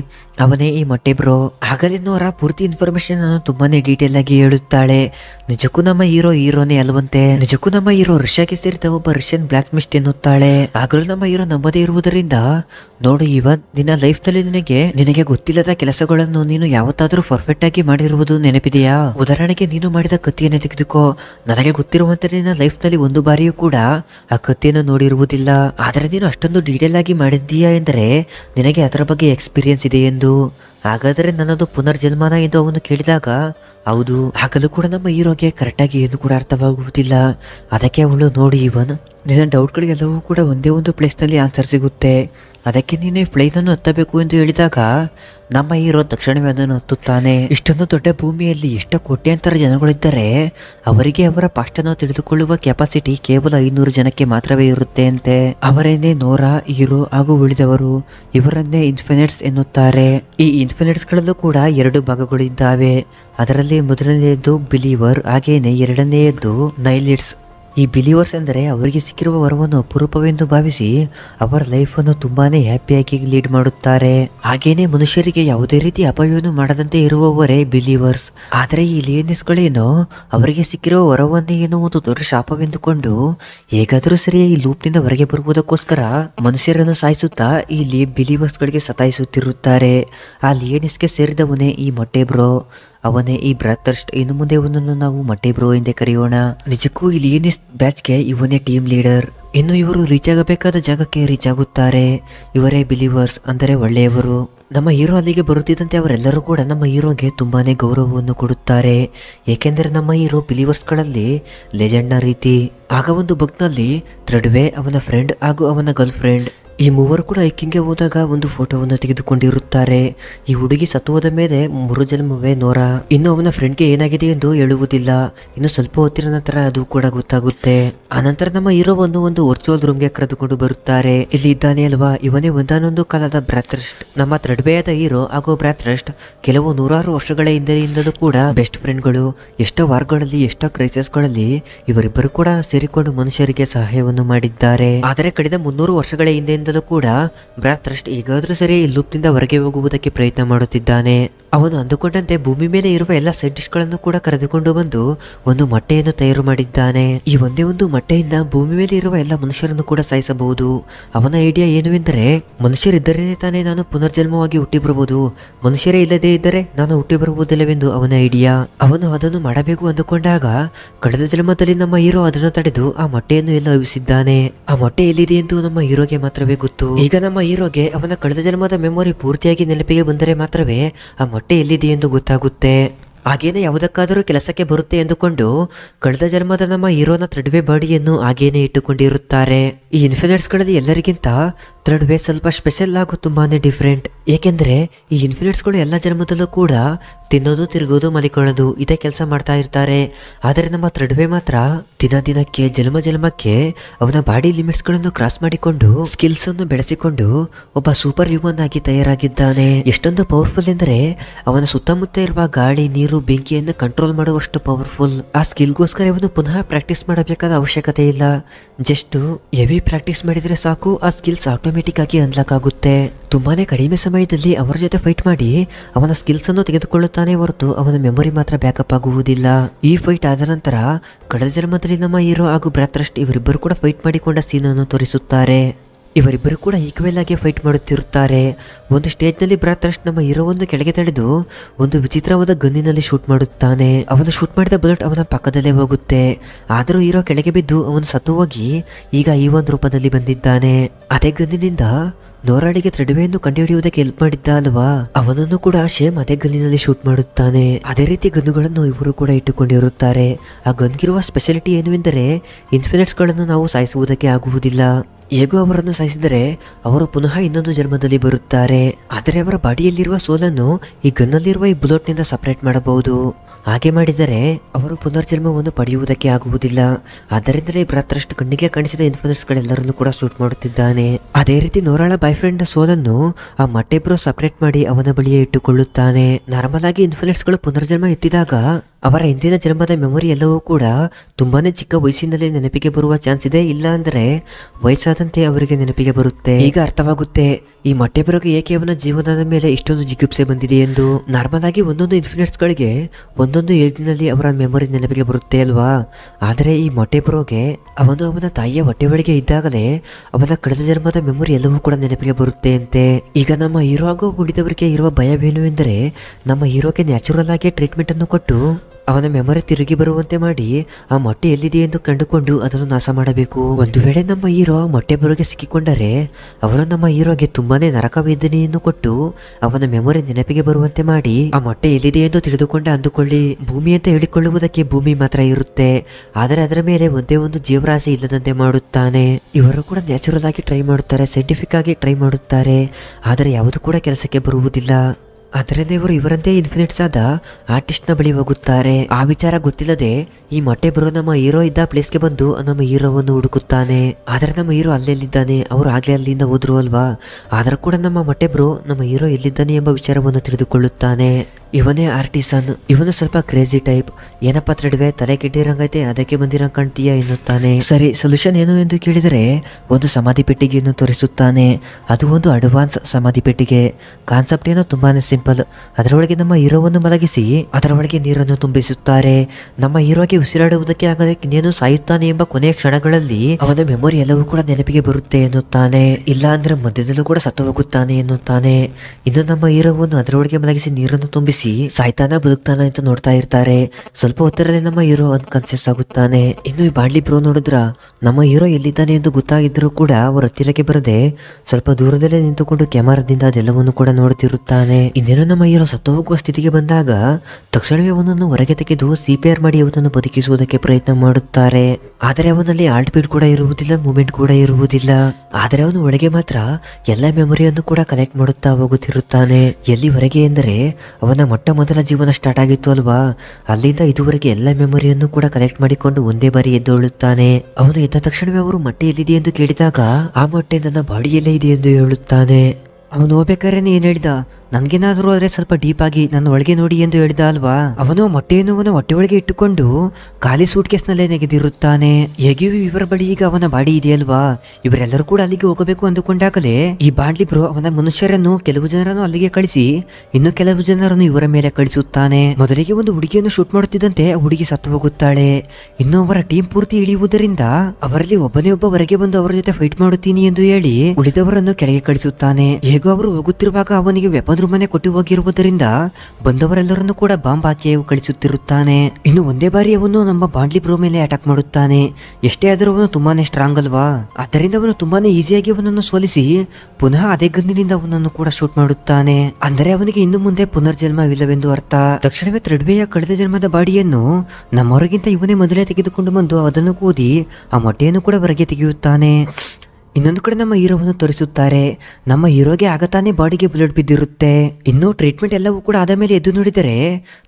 ಅವನೇ ಈ ಮೊಟ್ಟೆ ಬ್ರೋ ಆಗಲೇ ನೋರ ಪೂರ್ತಿ ಇನ್ಫಾರ್ಮೇಶನ್ ಅನ್ನು ತುಂಬಾನೇ ಡೀಟೇಲ್ ಆಗಿ ಹೇಳುತ್ತಾಳೆ ನಿಜಕ್ಕೂ ನಮ್ಮ ಹೀರೋ ಹೀರೋನೇ ಅಲ್ವಂತೆ ನಿಜಕ್ಕೂ ನಮ್ಮ ಹೀರೋ ರಷ್ಯಾಗೆ ಸೇರಿದ ಒಬ್ಬ ರಷ್ಯನ್ ಬ್ಲಾಕ್ ಮಿಸ್ಟ್ ಎನ್ನುತ್ತಾಳೆ ಆಗಲೂ ನಮ್ಮ ಹೀರೋ ನಂಬದೇ ಇರುವುದರಿಂದ ನೋಡು ಇವತ್ ನಿನ್ನ ಲೈಫ್ ನಲ್ಲಿ ನಿನಗೆ ನಿನಗೆ ಗೊತ್ತಿಲ್ಲದ ಕೆಲಸಗಳನ್ನು ನೀನು ಯಾವತ್ತಾದ್ರೂ ಪರ್ಫೆಕ್ಟ್ ಆಗಿ ಮಾಡಿರುವುದು ನೆನಪಿದೆಯಾ ಉದಾಹರಣೆಗೆ ನೀನು ಮಾಡಿದ ಕತ್ತಿಯನ್ನು ತೆಗೆದುಕೋ ನನಗೆ ಗೊತ್ತಿರುವಂತೆ ನಿನ್ನ ಲೈಫ್ನಲ್ಲಿ ಒಂದು ಬಾರಿಯೂ ಕೂಡ ಆ ಕತ್ತಿಯನ್ನು ನೋಡಿರುವುದಿಲ್ಲ ಆದರೆ ನೀನು ಅಷ್ಟೊಂದು ಡೀಟೇಲ್ ಆಗಿ ಮಾಡಿದ್ದೀಯಾ ಎಂದರೆ ನಿನಗೆ ಅದರ ಬಗ್ಗೆ ಎಕ್ಸ್ಪೀರಿಯನ್ಸ್ ಇದೆ ಎಂದು ಹಾಗಾದರೆ ನನ್ನದು ಪುನರ್ಜನ್ಮಾನ ಎಂದು ಅವನು ಕೇಳಿದಾಗ ಹೌದು ಆಗಲೂ ಕೂಡ ನಮ್ಮ ಹೀರೋಗೆ ಕರೆಕ್ಟಾಗಿ ಏನು ಕೂಡ ಅರ್ಥವಾಗುವುದಿಲ್ಲ ಅದಕ್ಕೆ ಅವಳು ನೋಡಿ ಇವನ್ ನಿನ್ನ ಡೌಟ್ಗಳಿಗೆಲ್ಲವೂ ಕೂಡ ಒಂದೇ ಒಂದು ಪ್ಲೇಸ್ನಲ್ಲಿ ಆನ್ಸರ್ ಸಿಗುತ್ತೆ ಅದಕ್ಕೆ ನೀನೇ ಪ್ಲೇನನ್ನು ಹತ್ತಬೇಕು ಎಂದು ಹೇಳಿದಾಗ ನಮ್ಮ ಹೀರೋ ತಕ್ಷಣವೇ ಅದನ್ನು ಹತ್ತುತ್ತಾನೆ ಇಷ್ಟೊಂದು ದೊಡ್ಡ ಭೂಮಿಯಲ್ಲಿ ಎಷ್ಟು ಕೋಟ್ಯಾಂತರ ಜನಗಳಿದ್ದರೆ ಅವರಿಗೆ ಅವರ ಅನ್ನು ತಿಳಿದುಕೊಳ್ಳುವ ಕೆಪಾಸಿಟಿ ಕೇವಲ ಐನೂರು ಜನಕ್ಕೆ ಮಾತ್ರವೇ ಇರುತ್ತೆ ಅಂತೆ ಅವರೇನೇ ನೋರ ಹೀರೋ ಹಾಗೂ ಉಳಿದವರು ಇವರನ್ನೇ ಇನ್ಫಿನಿಟ್ಸ್ ಎನ್ನುತ್ತಾರೆ ಈ ಗಳಲ್ಲೂ ಕೂಡ ಎರಡು ಭಾಗಗಳು ಇದ್ದಾವೆ ಅದರಲ್ಲಿ ಮೊದಲನೆಯದ್ದು ಬಿಲಿವರ್ ಹಾಗೆಯೇ ಎರಡನೆಯದ್ದು ನೈಲಿಡ್ಸ್ ಈ ಬಿಲಿವರ್ಸ್ ಅಂದರೆ ಅವರಿಗೆ ಸಿಕ್ಕಿರುವ ವರವನ್ನು ಅಪರೂಪವೆಂದು ಭಾವಿಸಿ ಅವರ ಲೈಫನ್ನು ತುಂಬಾನೇ ಹ್ಯಾಪಿಯಾಗಿ ಲೀಡ್ ಮಾಡುತ್ತಾರೆ ಹಾಗೇನೆ ಮನುಷ್ಯರಿಗೆ ಯಾವುದೇ ರೀತಿ ಅಪಾಯವನ್ನು ಮಾಡದಂತೆ ಇರುವವರೇ ಬಿಲಿವರ್ಸ್ ಆದರೆ ಈ ಗಳೇನು ಅವರಿಗೆ ಸಿಕ್ಕಿರುವ ವರವನ್ನೇ ಏನೋ ಒಂದು ದೊಡ್ಡ ಶಾಪವೆಂದುಕೊಂಡು ಹೇಗಾದರೂ ಸರಿ ಈ ಲೂಪ್ನಿಂದ ಹೊರಗೆ ಬರುವುದಕ್ಕೋಸ್ಕರ ಮನುಷ್ಯರನ್ನು ಸಾಯಿಸುತ್ತಾ ಈ ಲಿ ಗಳಿಗೆ ಸತಾಯಿಸುತ್ತಿರುತ್ತಾರೆ ಆ ಗೆ ಸೇರಿದವನೇ ಈ ಮೊಟ್ಟೆ ಬ್ರೋ ಅವನೇ ಈ ಬ್ರಾತರ್ಸ್ಟ್ ಇನ್ನು ಮುಂದೆ ಇವನನ್ನು ನಾವು ಮಟ್ಟೆ ಬ್ರೋ ಎಂದೇ ಕರೆಯೋಣ ನಿಜಕ್ಕೂ ಇಲ್ಲಿ ಏನಿಸ್ ಬ್ಯಾಚ್ಗೆ ಇವನೇ ಟೀಮ್ ಲೀಡರ್ ಇನ್ನು ಇವರು ರೀಚ್ ಆಗಬೇಕಾದ ಜಾಗಕ್ಕೆ ರೀಚ್ ಆಗುತ್ತಾರೆ ಇವರೇ ಬಿಲೀವರ್ಸ್ ಅಂದರೆ ಒಳ್ಳೆಯವರು ನಮ್ಮ ಹೀರೋ ಅಲ್ಲಿಗೆ ಬರುತ್ತಿದ್ದಂತೆ ಅವರೆಲ್ಲರೂ ಕೂಡ ನಮ್ಮ ಹೀರೋಗೆ ತುಂಬಾ ಗೌರವವನ್ನು ಕೊಡುತ್ತಾರೆ ಏಕೆಂದರೆ ನಮ್ಮ ಹೀರೋ ಬಿಲೀವರ್ಸ್ಗಳಲ್ಲಿ ಲೆಜೆಂಡ್ನ ರೀತಿ ಆಗ ಒಂದು ಬುಕ್ನಲ್ಲಿ ತ್ರಡ್ವೆ ಅವನ ಫ್ರೆಂಡ್ ಹಾಗೂ ಅವನ ಗರ್ಲ್ ಫ್ರೆಂಡ್ ಈ ಮೂವರು ಕೂಡ ಹೈಕಿಂಗ್ಗೆ ಹೋದಾಗ ಒಂದು ಫೋಟೋವನ್ನು ತೆಗೆದುಕೊಂಡಿರುತ್ತಾರೆ ಈ ಹುಡುಗಿ ಸತ್ತುವದ ಮೇಲೆ ಮೂರು ಜನ್ಮವೇ ನೋರ ಇನ್ನು ಅವನ ಫ್ರೆಂಡ್ಗೆ ಏನಾಗಿದೆ ಎಂದು ಹೇಳುವುದಿಲ್ಲ ಇನ್ನು ಸ್ವಲ್ಪ ಹೊತ್ತಿನ ನಂತರ ಅದು ಕೂಡ ಗೊತ್ತಾಗುತ್ತೆ ಆನಂತರ ನಮ್ಮ ಹೀರೋವನ್ನು ಒಂದು ವರ್ಚುವಲ್ ರೂಮ್ಗೆ ಕರೆದುಕೊಂಡು ಬರುತ್ತಾರೆ ಇಲ್ಲಿ ಇದ್ದಾನೆ ಅಲ್ವಾ ಇವನೇ ಒಂದಾನೊಂದು ಕಾಲದ ಬ್ರಾತ್ರಸ್ಟ್ ನಮ್ಮ ತಡಬೆಯಾದ ಹೀರೋ ಹಾಗೂ ಬ್ರಾತ್ರಸ್ಟ್ ಕೆಲವು ನೂರಾರು ವರ್ಷಗಳ ಹಿಂದೆಯಿಂದಲೂ ಕೂಡ ಬೆಸ್ಟ್ ಫ್ರೆಂಡ್ಗಳು ಎಷ್ಟೋ ವಾರ್ಗಳಲ್ಲಿ ಎಷ್ಟೋ ಗಳಲ್ಲಿ ಇವರಿಬ್ಬರು ಕೂಡ ಸೇರಿಕೊಂಡು ಮನುಷ್ಯರಿಗೆ ಸಹಾಯವನ್ನು ಮಾಡಿದ್ದಾರೆ ಆದರೆ ಕಳೆದ ಮುನ್ನೂರು ವರ್ಷಗಳ ಹಿಂದೆಯಿಂದ ಇರುವಂಥದ್ದು ಕೂಡ ಬ್ರಾತ್ರಸ್ಟ್ ಈಗಾದರೂ ಸರಿ ಈ ಲೂಪ್ನಿಂದ ಹೊರಗೆ ಹೋಗುವುದಕ್ಕೆ ಪ್ರಯತ್ನ ಮಾಡುತ್ತಿದ್ದಾನೆ ಅವನು ಅಂದುಕೊಂಡಂತೆ ಭೂಮಿ ಮೇಲೆ ಇರುವ ಎಲ್ಲ ಸೈಂಟಿಸ್ಟ್ಗಳನ್ನು ಕೂಡ ಕರೆದುಕೊಂಡು ಬಂದು ಒಂದು ಮೊಟ್ಟೆಯನ್ನು ತಯಾರು ಮಾಡಿದ್ದಾನೆ ಈ ಒಂದೇ ಒಂದು ಮೊಟ್ಟೆಯಿಂದ ಭೂಮಿ ಮೇಲೆ ಇರುವ ಎಲ್ಲ ಮನುಷ್ಯರನ್ನು ಕೂಡ ಸಾಯಿಸಬಹುದು ಅವನ ಐಡಿಯಾ ಏನು ಎಂದರೆ ಮನುಷ್ಯರಿದ್ದರೆ ತಾನೇ ನಾನು ಪುನರ್ಜನ್ಮವಾಗಿ ಹುಟ್ಟಿ ಬರಬಹುದು ಮನುಷ್ಯರೇ ಇಲ್ಲದೇ ಇದ್ದರೆ ನಾನು ಹುಟ್ಟಿ ಬರಬಹುದಿಲ್ಲವೆಂದು ಅವನ ಐಡಿಯಾ ಅವನು ಅದನ್ನು ಮಾಡಬೇಕು ಅಂದುಕೊಂಡಾಗ ಕಳೆದ ಜನ್ಮದಲ್ಲಿ ನಮ್ಮ ಹೀರೋ ಅದನ್ನು ತಡೆದು ಆ ಮೊಟ್ಟೆಯನ್ನು ಎಲ್ಲ ಹವಿಸಿದ್ದಾನೆ ಆ ಮೊಟ್ಟೆ ಎಲ್ಲಿದೆ ಎಂದು ನಮ್ಮ ಹೀರೋಗೆ ಮಾತ್ರವೇ ಗೊತ್ತು ಈಗ ನಮ್ಮ ಹೀರೋಗೆ ಅವನ ಕಳೆದ ಜನ್ಮದ ಮೆಮೊರಿ ಪೂರ್ತಿಯಾಗಿ ನೆನಪಿಗೆ ಬಂದರೆ ಮಾತ್ರವೇ ಆ ಮೊಟ್ಟೆ ಎಲ್ಲಿದೆ ಎಂದು ಗೊತ್ತಾಗುತ್ತೆ ಹಾಗೇನೆ ಯಾವುದಕ್ಕಾದರೂ ಕೆಲಸಕ್ಕೆ ಬರುತ್ತೆ ಎಂದುಕೊಂಡು ಕಳೆದ ಜನ್ಮದ ನಮ್ಮ ಹೀರೋನ ತಡವೆ ಬಾಡಿಯನ್ನು ಹಾಗೇನೆ ಇಟ್ಟುಕೊಂಡಿರುತ್ತಾರೆ ಈ ಇನ್ಫಿನೆಟ್ಸ್ಗಳಲ್ಲಿ ಎಲ್ಲರಿಗಿಂತ ಥರ್ಡ್ ವೇ ಸ್ವಲ್ಪ ಸ್ಪೆಷಲ್ ಆಗು ತುಂಬಾ ಡಿಫ್ರೆಂಟ್ ಏಕೆಂದರೆ ಈ ಇನ್ಫ್ಲೂಯೆನ್ಸ್ಗಳು ಎಲ್ಲ ಜನ್ಮದಲ್ಲೂ ಕೂಡ ತಿನ್ನೋದು ತಿರುಗೋದು ಮಲಿಕೊಳ್ಳೋದು ಇದೇ ಕೆಲಸ ಮಾಡ್ತಾ ಇರ್ತಾರೆ ಆದರೆ ನಮ್ಮ ಥರ್ಡ್ ವೇ ಮಾತ್ರ ದಿನ ದಿನಕ್ಕೆ ಜನ್ಮ ಜನ್ಮಕ್ಕೆ ಅವನ ಬಾಡಿ ಲಿಮಿಟ್ಸ್ಗಳನ್ನು ಕ್ರಾಸ್ ಮಾಡಿಕೊಂಡು ಸ್ಕಿಲ್ಸನ್ನು ಬೆಳೆಸಿಕೊಂಡು ಒಬ್ಬ ಸೂಪರ್ ಹ್ಯೂಮನ್ ಆಗಿ ತಯಾರಾಗಿದ್ದಾನೆ ಎಷ್ಟೊಂದು ಪವರ್ಫುಲ್ ಎಂದರೆ ಅವನ ಸುತ್ತಮುತ್ತ ಇರುವ ಗಾಳಿ ನೀರು ಬೆಂಕಿಯನ್ನು ಕಂಟ್ರೋಲ್ ಮಾಡುವಷ್ಟು ಪವರ್ಫುಲ್ ಆ ಸ್ಕಿಲ್ಗೋಸ್ಕರ ಇವನು ಪುನಃ ಪ್ರಾಕ್ಟೀಸ್ ಮಾಡಬೇಕಾದ ಅವಶ್ಯಕತೆ ಇಲ್ಲ ಜಸ್ಟ್ ಹೆವಿ ಪ್ರಾಕ್ಟೀಸ್ ಮಾಡಿದರೆ ಸಾಕು ಆ ಸ್ಕಿಲ್ಸ್ ಆಟೋ ಆಟೋಮೆಟಿಕ್ ಆಗಿ ಅನ್ಲಾಕ್ ಆಗುತ್ತೆ ತುಂಬಾನೇ ಕಡಿಮೆ ಸಮಯದಲ್ಲಿ ಅವರ ಜೊತೆ ಫೈಟ್ ಮಾಡಿ ಅವನ ಸ್ಕಿಲ್ಸ್ ಅನ್ನು ತೆಗೆದುಕೊಳ್ಳುತ್ತಾನೆ ಹೊರತು ಅವನ ಮೆಮೊರಿ ಮಾತ್ರ ಬ್ಯಾಕಪ್ ಆಗುವುದಿಲ್ಲ ಈ ಫೈಟ್ ಆದ ನಂತರ ಕಳೆದ ಜನ್ಮದಲ್ಲಿ ನಮ್ಮ ಹೀರೋ ಹಾಗೂ ಬ್ರಾತ್ರಷ್ಟ್ ಇವರಿಬ್ಬರು ಕೂಡ ಫೈಟ್ ಮಾಡಿಕೊಂಡ ಅನ್ನು ತೋರಿಸುತ್ತಾರೆ ಇವರಿಬ್ಬರು ಕೂಡ ಈಕ್ವೆಲ್ ಆಗಿ ಫೈಟ್ ಮಾಡುತ್ತಿರುತ್ತಾರೆ ಒಂದು ಸ್ಟೇಜ್ನಲ್ಲಿ ಬ್ರಾತರಶ್ ನಮ್ಮ ಹೀರೋವನ್ನು ಕೆಳಗೆ ತಡೆದು ಒಂದು ವಿಚಿತ್ರವಾದ ಗನ್ನಿನಲ್ಲಿ ಶೂಟ್ ಮಾಡುತ್ತಾನೆ ಅವನು ಶೂಟ್ ಮಾಡಿದ ಬುಲೆಟ್ ಅವನ ಪಕ್ಕದಲ್ಲೇ ಹೋಗುತ್ತೆ ಆದರೂ ಹೀರೋ ಕೆಳಗೆ ಬಿದ್ದು ಅವನು ಸತ್ತು ಹೋಗಿ ಈಗ ಈ ಒಂದು ರೂಪದಲ್ಲಿ ಬಂದಿದ್ದಾನೆ ಅದೇ ಗನ್ನಿನಿಂದ ನೋರಾಳಿಗೆ ತಡೆವೆಯನ್ನು ಕಂಡುಹಿಡಿಯುವುದಕ್ಕೆ ಹೆಲ್ಪ್ ಮಾಡಿದ್ದ ಅಲ್ವಾ ಅವನನ್ನು ಕೂಡ ಶೇಮ್ ಅದೇ ಗನ್ನಿನಲ್ಲಿ ಶೂಟ್ ಮಾಡುತ್ತಾನೆ ಅದೇ ರೀತಿ ಗನ್ನುಗಳನ್ನು ಇವರು ಕೂಡ ಇಟ್ಟುಕೊಂಡಿರುತ್ತಾರೆ ಆ ಗನ್ಗಿರುವ ಸ್ಪೆಷಾಲಿಟಿ ಏನು ಎಂದರೆ ಗಳನ್ನು ನಾವು ಸಾಯಿಸುವುದಕ್ಕೆ ಆಗುವುದಿಲ್ಲ ಹೇಗೂ ಅವರನ್ನು ಸಾಯಿಸಿದರೆ ಅವರು ಪುನಃ ಇನ್ನೊಂದು ಜನ್ಮದಲ್ಲಿ ಬರುತ್ತಾರೆ ಆದರೆ ಅವರ ಬಾಡಿಯಲ್ಲಿರುವ ಸೋಲನ್ನು ಈ ಗನ್ನಲ್ಲಿರುವ ಈ ಬುಲೆಟ್ನಿಂದ ಸಪರೇಟ್ ಮಾಡಬಹುದು ಹಾಗೆ ಮಾಡಿದರೆ ಅವರು ಪುನರ್ಜನ್ಮವನ್ನು ಪಡೆಯುವುದಕ್ಕೆ ಆಗುವುದಿಲ್ಲ ಅದರಿಂದಲೇ ಭ್ರಾತರಷ್ಟು ಕಣ್ಣಿಗೆ ಕಾಣಿಸಿದ ಇನ್ಫ್ಲೂಯನ್ಸ್ಗಳೆಲ್ಲರನ್ನು ಕೂಡ ಶೂಟ್ ಮಾಡುತ್ತಿದ್ದಾನೆ ಅದೇ ರೀತಿ ನೋರಾಳ ಬಾಯ್ ಫ್ರೆಂಡ್ ಸೋಲನ್ನು ಆ ಮಟ್ಟೆಬ್ರೋ ಸಪರೇಟ್ ಮಾಡಿ ಅವನ ಬಳಿಯೇ ಇಟ್ಟುಕೊಳ್ಳುತ್ತಾನೆ ನಾರ್ಮಲ್ ಆಗಿ ಇನ್ಫ್ಲೂಯನ್ಸ್ಗಳು ಪುನರ್ಜನ್ಮ ಎತ್ತಿದಾಗ ಅವರ ಹಿಂದಿನ ಜನ್ಮದ ಮೆಮೊರಿ ಎಲ್ಲವೂ ಕೂಡ ತುಂಬಾನೇ ಚಿಕ್ಕ ವಯಸ್ಸಿನಲ್ಲಿ ನೆನಪಿಗೆ ಬರುವ ಚಾನ್ಸ್ ಇದೆ ಇಲ್ಲ ಅಂದರೆ ವಯಸ್ಸಾದಂತೆ ಅವರಿಗೆ ನೆನಪಿಗೆ ಬರುತ್ತೆ ಈಗ ಅರ್ಥವಾಗುತ್ತೆ ಈ ಬರೋಕೆ ಏಕೆ ಅವನ ಜೀವನದ ಮೇಲೆ ಇಷ್ಟೊಂದು ಜಿಗುಪ್ಸೆ ಬಂದಿದೆ ಎಂದು ನಾರ್ಮಲ್ ಆಗಿ ಒಂದೊಂದು ಇನ್ಫಿನಿಟ್ಸ್ಗಳಿಗೆ ಒಂದೊಂದು ಏಜ್ನಲ್ಲಿ ಅವರ ಮೆಮೊರಿ ನೆನಪಿಗೆ ಬರುತ್ತೆ ಅಲ್ವಾ ಆದರೆ ಈ ಬರೋಗೆ ಅವನು ಅವನ ತಾಯಿಯ ಹೊಟ್ಟೆ ಒಳಗೆ ಇದ್ದಾಗಲೇ ಅವನ ಕಳೆದ ಜನ್ಮದ ಮೆಮೊರಿ ಎಲ್ಲವೂ ಕೂಡ ನೆನಪಿಗೆ ಬರುತ್ತೆ ಅಂತೆ ಈಗ ನಮ್ಮ ಹೀರೋ ಹಾಗೂ ಉಳಿದವರಿಗೆ ಇರುವ ಭಯವೇನು ಎಂದರೆ ನಮ್ಮ ಹೀರೋಗೆ ನ್ಯಾಚುರಲ್ ಆಗಿ ಟ್ರೀಟ್ಮೆಂಟನ್ನು ಕೊಟ್ಟು ಅವನ ಮೆಮೊರಿ ತಿರುಗಿ ಬರುವಂತೆ ಮಾಡಿ ಆ ಮೊಟ್ಟೆ ಎಲ್ಲಿದೆ ಎಂದು ಕಂಡುಕೊಂಡು ಅದನ್ನು ನಾಶ ಮಾಡಬೇಕು ಒಂದು ವೇಳೆ ನಮ್ಮ ಹೀರೋ ಮೊಟ್ಟೆ ಬರೋಗೆ ಸಿಕ್ಕಿಕೊಂಡರೆ ಅವರು ನಮ್ಮ ಹೀರೋಗೆ ತುಂಬಾನೇ ವೇದನೆಯನ್ನು ಕೊಟ್ಟು ಅವನ ಮೆಮೊರಿ ನೆನಪಿಗೆ ಬರುವಂತೆ ಮಾಡಿ ಆ ಮೊಟ್ಟೆ ಎಲ್ಲಿದೆ ಎಂದು ತಿಳಿದುಕೊಂಡು ಅಂದುಕೊಳ್ಳಿ ಭೂಮಿ ಅಂತ ಹೇಳಿಕೊಳ್ಳುವುದಕ್ಕೆ ಭೂಮಿ ಮಾತ್ರ ಇರುತ್ತೆ ಆದರೆ ಅದರ ಮೇಲೆ ಒಂದೇ ಒಂದು ಜೀವರಾಶಿ ಇಲ್ಲದಂತೆ ಮಾಡುತ್ತಾನೆ ಇವರು ಕೂಡ ನ್ಯಾಚುರಲ್ ಆಗಿ ಟ್ರೈ ಮಾಡುತ್ತಾರೆ ಸೈಂಟಿಫಿಕ್ ಆಗಿ ಟ್ರೈ ಮಾಡುತ್ತಾರೆ ಆದರೆ ಯಾವುದು ಕೂಡ ಕೆಲಸಕ್ಕೆ ಬರುವುದಿಲ್ಲ ಆದರೆ ದೇವರು ಇವರಂತೆ ಇನ್ಫಿನಿಟ್ಸ್ ಆದ ಆರ್ಟಿಸ್ಟ್ನ ಬಳಿ ಹೋಗುತ್ತಾರೆ ಆ ವಿಚಾರ ಗೊತ್ತಿಲ್ಲದೆ ಈ ಮೊಟ್ಟೆ ಬರೋ ನಮ್ಮ ಹೀರೋ ಇದ್ದ ಪ್ಲೇಸ್ಗೆ ಬಂದು ನಮ್ಮ ಹೀರೋವನ್ನು ಹುಡುಕುತ್ತಾನೆ ಆದರೆ ನಮ್ಮ ಹೀರೋ ಅಲ್ಲೆಲ್ಲಿದ್ದಾನೆ ಅವರು ಆಗಲೇ ಅಲ್ಲಿಂದ ಹೋದ್ರು ಅಲ್ವಾ ಆದರೂ ಕೂಡ ನಮ್ಮ ಮೊಟ್ಟೆ ನಮ್ಮ ಹೀರೋ ಎಲ್ಲಿದ್ದಾನೆ ಎಂಬ ವಿಚಾರವನ್ನು ತಿಳಿದುಕೊಳ್ಳುತ್ತಾನೆ ಇವನೇ ಆರ್ಟಿಸನ್ ಇವನು ಸ್ವಲ್ಪ ಕ್ರೇಜಿ ಟೈಪ್ ಏನಪ್ಪ ತಡವೆ ತಲೆ ಕೆಟ್ಟಿರಂಗೈತೆ ಅದಕ್ಕೆ ಬಂದಿರಂಗ್ ಕಾಣ್ತೀಯ ಎನ್ನುತ್ತಾನೆ ಸರಿ ಸೊಲ್ಯೂಷನ್ ಏನು ಎಂದು ಕೇಳಿದರೆ ಒಂದು ಸಮಾಧಿ ಪೆಟ್ಟಿಗೆಯನ್ನು ತೋರಿಸುತ್ತಾನೆ ಅದು ಒಂದು ಅಡ್ವಾನ್ಸ್ ಸಮಾಧಿ ಪೆಟ್ಟಿಗೆ ಕಾನ್ಸೆಪ್ಟ್ ಏನೋ ತುಂಬಾನೇ ಸಿಂಪಲ್ ಅದರೊಳಗೆ ನಮ್ಮ ಹೀರೋವನ್ನು ಮಲಗಿಸಿ ಅದರೊಳಗೆ ನೀರನ್ನು ತುಂಬಿಸುತ್ತಾರೆ ನಮ್ಮ ಹೀರೋಗೆ ಉಸಿರಾಡುವುದಕ್ಕೆ ಆಗದೆ ಇನ್ನೇನು ಸಾಯುತ್ತಾನೆ ಎಂಬ ಕೊನೆಯ ಕ್ಷಣಗಳಲ್ಲಿ ಅವನ ಮೆಮೊರಿ ಎಲ್ಲವೂ ಕೂಡ ನೆನಪಿಗೆ ಬರುತ್ತೆ ಎನ್ನುತ್ತಾನೆ ಇಲ್ಲ ಅಂದ್ರೆ ಮಧ್ಯದಲ್ಲೂ ಕೂಡ ಸತ್ತು ಹೋಗುತ್ತಾನೆ ಎನ್ನುತ್ತಾನೆ ಇನ್ನು ನಮ್ಮ ಹೀರೋವನ್ನು ಅದರೊಳಗೆ ಮಲಗಿಸಿ ನೀರನ್ನು ತುಂಬಿಸಿ ಸಾಯ್ತಾನ ಬದುಕ್ತಾನ ಅಂತ ನೋಡ್ತಾ ಇರ್ತಾರೆ ಸ್ವಲ್ಪ ಹೊತ್ತರಲ್ಲಿ ನಮ್ಮ ಹೀರೋ ಕನ್ಸಸ್ ಆಗುತ್ತಾನೆ ಇನ್ನು ಈ ಬಾಡ್ಲಿ ಬ್ರೋ ನೋಡಿದ್ರ ನಮ್ಮ ಹೀರೋ ಎಲ್ಲಿದ್ದಾನೆ ಎಂದು ಗೊತ್ತಾಗಿದ್ರು ಕೂಡ ಅವರ ಹತ್ತಿರಕ್ಕೆ ಬರದೆ ಸ್ವಲ್ಪ ದೂರದಲ್ಲೇ ನಿಂತುಕೊಂಡು ಕ್ಯಾಮರಾದಿಂದ ಅದೆಲ್ಲವನ್ನು ಕೂಡ ನೋಡುತ್ತಿರುತ್ತಾನೆ ಇನ್ನೇನು ನಮ್ಮ ಹೀರೋ ಹೋಗುವ ಸ್ಥಿತಿಗೆ ಬಂದಾಗ ತಕ್ಷಣವೇ ಅವನನ್ನು ಹೊರಗೆ ತೆಗೆದು ಸಿಪಿಆರ್ ಮಾಡಿ ಅವನನ್ನು ಬದುಕಿಸುವುದಕ್ಕೆ ಪ್ರಯತ್ನ ಮಾಡುತ್ತಾರೆ ಆದರೆ ಅವನಲ್ಲಿ ಆಲ್ಟ್ ಬೀಟ್ ಕೂಡ ಇರುವುದಿಲ್ಲ ಮೂಮೆಂಟ್ ಕೂಡ ಇರುವುದಿಲ್ಲ ಆದರೆ ಅವನು ಒಳಗೆ ಮಾತ್ರ ಎಲ್ಲಾ ಮೆಮೊರಿಯನ್ನು ಕೂಡ ಕಲೆಕ್ಟ್ ಮಾಡುತ್ತಾ ಹೋಗುತ್ತಿರುತ್ತಾನೆ ಎಲ್ಲಿ ಹೊರಗೆ ಎಂದರೆ ಅವನ ಮೊಟ್ಟ ಮೊದಲ ಜೀವನ ಸ್ಟಾರ್ಟ್ ಆಗಿತ್ತು ಅಲ್ವಾ ಅಲ್ಲಿಂದ ಇದುವರೆಗೆ ಎಲ್ಲ ಮೆಮೊರಿಯನ್ನು ಕೂಡ ಕಲೆಕ್ಟ್ ಮಾಡಿಕೊಂಡು ಒಂದೇ ಬಾರಿ ಎದ್ದೊಳ್ಳುತ್ತಾನೆ ಅವನು ಎದ್ದ ತಕ್ಷಣವೇ ಅವರು ಮೊಟ್ಟೆ ಎಲ್ಲಿದೆ ಎಂದು ಕೇಳಿದಾಗ ಆ ಮೊಟ್ಟೆ ನನ್ನ ಬಾಡಿಯಲ್ಲೇ ಇದೆ ಎಂದು ಹೇಳುತ್ತಾನೆ ಅವನು ಹೋಗ್ಬೇಕಾರೆ ಏನು ಹೇಳಿದ ನನ್ಗೇನಾದ್ರೂ ಆದ್ರೆ ಸ್ವಲ್ಪ ಡೀಪ್ ಆಗಿ ನನ್ನ ಒಳಗೆ ನೋಡಿ ಎಂದು ಹೇಳಿದ ಅಲ್ವಾ ಅವನು ಮೊಟ್ಟೆಯನ್ನು ಹೊಟ್ಟೆ ಒಳಗೆ ಇಟ್ಟುಕೊಂಡು ಖಾಲಿ ಸೂಟ್ ಕೇಸ್ ನಲ್ಲೇ ನೆಗೆದಿರುತ್ತಾನೆ ಹೇಗೆಯೂ ಇವರ ಬಳಿ ಈಗ ಅವನ ಬಾಡಿ ಇದೆಯಲ್ವಾ ಇವರೆಲ್ಲರೂ ಕೂಡ ಅಲ್ಲಿಗೆ ಹೋಗಬೇಕು ಅಂದುಕೊಂಡಾಗಲೇ ಈ ಬಾಂಡ್ಲಿಬ್ರು ಅವನ ಮನುಷ್ಯರನ್ನು ಕೆಲವು ಜನರನ್ನು ಅಲ್ಲಿಗೆ ಕಳಿಸಿ ಇನ್ನು ಕೆಲವು ಜನರನ್ನು ಇವರ ಮೇಲೆ ಕಳಿಸುತ್ತಾನೆ ಮೊದಲಿಗೆ ಒಂದು ಹುಡುಗಿಯನ್ನು ಶೂಟ್ ಮಾಡುತ್ತಿದ್ದಂತೆ ಹುಡುಗಿ ಸತ್ತು ಹೋಗುತ್ತಾಳೆ ಇನ್ನು ಅವರ ಟೀಮ್ ಪೂರ್ತಿ ಇಳಿಯುವುದರಿಂದ ಅವರಲ್ಲಿ ಒಬ್ಬನೇ ಒಬ್ಬ ಹೊರಗೆ ಬಂದು ಅವರ ಜೊತೆ ಫೈಟ್ ಮಾಡುತ್ತೀನಿ ಎಂದು ಹೇಳಿ ಉಳಿದವರನ್ನು ಕೆಳಗೆ ಕಳಿಸುತ್ತಾನೆ ಹೇಗೋ ಅವರು ಹೋಗುತ್ತಿರುವಾಗ ಅವನಿಗೆ ವೆಪನ್ ಯಾರಾದ್ರೂ ಮನೆ ಕೊಟ್ಟು ಹೋಗಿರುವುದರಿಂದ ಬಂದವರೆಲ್ಲರನ್ನು ಕೂಡ ಬಾಂಬ್ ಹಾಕಿ ಕಳಿಸುತ್ತಿರುತ್ತಾನೆ ಇನ್ನು ಒಂದೇ ಬಾರಿ ಅವನು ನಮ್ಮ ಬಾಂಡ್ಲಿ ಬ್ರೋ ಮೇಲೆ ಅಟ್ಯಾಕ್ ಮಾಡುತ್ತಾನೆ ಎಷ್ಟೇ ಆದರೂ ಅವನು ತುಂಬಾನೇ ಸ್ಟ್ರಾಂಗ್ ಅಲ್ವಾ ಅದರಿಂದ ಅವನು ತುಂಬಾನೇ ಈಸಿಯಾಗಿ ಅವನನ್ನು ಸೋಲಿಸಿ ಪುನಃ ಅದೇ ಗನ್ನಿನಿಂದ ಅವನನ್ನು ಕೂಡ ಶೂಟ್ ಮಾಡುತ್ತಾನೆ ಅಂದರೆ ಅವನಿಗೆ ಇನ್ನು ಮುಂದೆ ಪುನರ್ಜನ್ಮವಿಲ್ಲವೆಂದು ಅರ್ಥ ತಕ್ಷಣವೇ ತ್ರಿಡ್ವೆಯ ಕಳೆದ ಜನ್ಮದ ಬಾಡಿಯನ್ನು ನಮ್ಮವರಿಗಿಂತ ಇವನೇ ಮೊದಲೇ ತೆಗೆದುಕೊಂಡು ಬಂದು ಅದನ್ನು ಕೂದಿ ಆ ಮೊಟ್ಟೆಯನ್ನು ಕೂಡ ಹೊರಗೆ ತೆಗೆಯುತ್ತಾನೆ ಇನ್ನೊಂದು ಕಡೆ ನಮ್ಮ ಹೀರೋವನ್ನು ತೋರಿಸುತ್ತಾರೆ ನಮ್ಮ ಹೀರೋಗೆ ಆಗತಾನೆ ಬಾಡಿಗೆ ಬುಲೆಟ್ ಬಿದ್ದಿರುತ್ತೆ ಇನ್ನು ಟ್ರೀಟ್ಮೆಂಟ್ ಎಲ್ಲವೂ ಕೂಡ ಆದ ಮೇಲೆ ಎದ್ದು ನೋಡಿದರೆ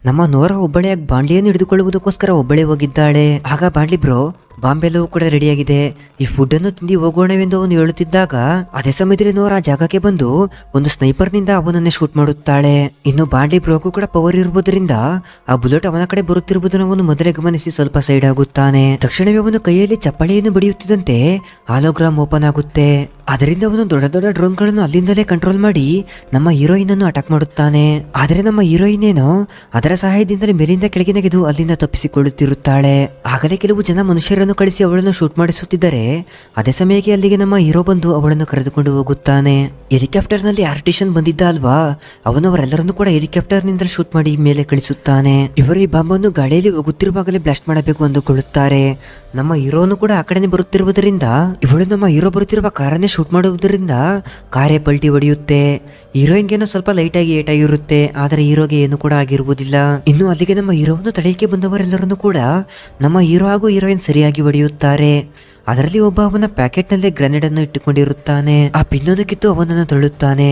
ನಮ್ಮ ನೋರ ಒಬ್ಬಳೆಯಾಗಿ ಬಾಂಡ್ಲಿಯನ್ನು ಹಿಡಿದುಕೊಳ್ಳುವುದಕ್ಕೋಸ್ಕರ ಒಬ್ಬಳೆ ಹೋಗಿದ್ದಾಳೆ ಆಗ ಬಾಂಡ್ಲಿ ಬ್ರೋ ಬಾಂಬೆಲ್ಲವೂ ಕೂಡ ರೆಡಿಯಾಗಿದೆ ಈ ಫುಡ್ ಅನ್ನು ತಿಂದು ಹೋಗೋಣವೆಂದು ಅವನು ಹೇಳುತ್ತಿದ್ದಾಗ ಅದೇ ಸಮಯದಲ್ಲಿ ನೋರ್ ಆ ಜಾಗಕ್ಕೆ ಬಂದು ಒಂದು ಸ್ನೈಪರ್ ನಿಂದ ಅವನನ್ನೇ ಶೂಟ್ ಮಾಡುತ್ತಾಳೆ ಇನ್ನು ಬಾಂಡಿ ಬ್ರೋಕು ಕೂಡ ಪವರ್ ಇರುವುದರಿಂದ ಆ ಬುಲೆಟ್ ಅವನ ಕಡೆ ಬರುತ್ತಿರುವುದನ್ನು ಅವನು ಮೊದಲೇ ಗಮನಿಸಿ ಸ್ವಲ್ಪ ಸೈಡ್ ಆಗುತ್ತಾನೆ ತಕ್ಷಣವೇ ಅವನು ಕೈಯಲ್ಲಿ ಚಪ್ಪಳಿಯನ್ನು ಬಡಿಯುತ್ತಿದ್ದಂತೆ ಹಾಲೋಗ್ರಾಮ್ ಓಪನ್ ಆಗುತ್ತೆ ಅದರಿಂದ ಅವನು ದೊಡ್ಡ ದೊಡ್ಡ ಡ್ರೋನ್ ಗಳನ್ನು ಅಲ್ಲಿಂದಲೇ ಕಂಟ್ರೋಲ್ ಮಾಡಿ ನಮ್ಮ ಹೀರೋಯಿನ್ ಅನ್ನು ಅಟ್ಯಾಕ್ ಮಾಡುತ್ತಾನೆ ಆದರೆ ನಮ್ಮ ಹೀರೋಯಿನ್ ಏನು ಅದರ ಸಹಾಯದಿಂದಲೇ ಮೇಲಿಂದ ಕೆಳಗಿನಗೆದು ಅಲ್ಲಿಂದ ತಪ್ಪಿಸಿಕೊಳ್ಳುತ್ತಿರುತ್ತಾಳೆ ಆಗಲೇ ಕೆಲವು ಜನ ಮನುಷ್ಯರ ಕಳಿಸಿ ಅವಳನ್ನು ಶೂಟ್ ಮಾಡಿಸುತ್ತಿದ್ದರೆ ಅದೇ ಸಮಯಕ್ಕೆ ಅಲ್ಲಿಗೆ ನಮ್ಮ ಹೀರೋ ಬಂದು ಅವಳನ್ನು ಕರೆದುಕೊಂಡು ಹೋಗುತ್ತಾನೆ ನಲ್ಲಿ ಆರ್ಟಿಷನ್ ಬಂದಿದ್ದ ಅಲ್ವಾ ಅವನು ಅವರೆಲ್ಲರನ್ನು ಕೂಡ ನಿಂದ ಶೂಟ್ ಮಾಡಿ ಮೇಲೆ ಕಳಿಸುತ್ತಾನೆ ಇವರು ಈ ಬಾಂಬನ್ನು ಗಾಳಿಯಲ್ಲಿ ಹೋಗುತ್ತಿರುವಾಗಲೇ ಬ್ಲಾಸ್ಟ್ ಮಾಡಬೇಕು ಅಂದುಕೊಳ್ಳುತ್ತಾರೆ ನಮ್ಮ ಹೀರೋನು ಕೂಡ ಆ ಕಡೆನೇ ಬರುತ್ತಿರುವುದರಿಂದ ಇವಳು ನಮ್ಮ ಹೀರೋ ಬರುತ್ತಿರುವ ಕಾರನ್ನೇ ಶೂಟ್ ಮಾಡುವುದರಿಂದ ಕಾರೇ ಪಲ್ಟಿ ಹೊಡೆಯುತ್ತೆ ಹೀರೋಯಿನ್ಗೇನೋ ಸ್ವಲ್ಪ ಲೈಟಾಗಿ ಏಟಾಗಿರುತ್ತೆ ಆದರೆ ಹೀರೋಗೆ ಏನು ಕೂಡ ಆಗಿರುವುದಿಲ್ಲ ಇನ್ನು ಅಲ್ಲಿಗೆ ನಮ್ಮ ಹೀರೋವನ್ನು ತಡೆಯಕ್ಕೆ ಬಂದವರೆಲ್ಲರನ್ನು ಕೂಡ ನಮ್ಮ ಹೀರೋ ಹಾಗೂ ಹೀರೋಯಿನ್ ಸರಿಯಾಗಿ ಹೊಡೆಯುತ್ತಾರೆ ಅದರಲ್ಲಿ ಒಬ್ಬ ಅವನ ಪ್ಯಾಕೆಟ್ ನಲ್ಲಿ ಗ್ರೆನೇಡ್ ಅನ್ನು ಇಟ್ಟುಕೊಂಡಿರುತ್ತಾನೆ ಆ ಪಿನ್ನೊಂದು ಕಿತ್ತು ಅವನನ್ನು ತಳ್ಳುತ್ತಾನೆ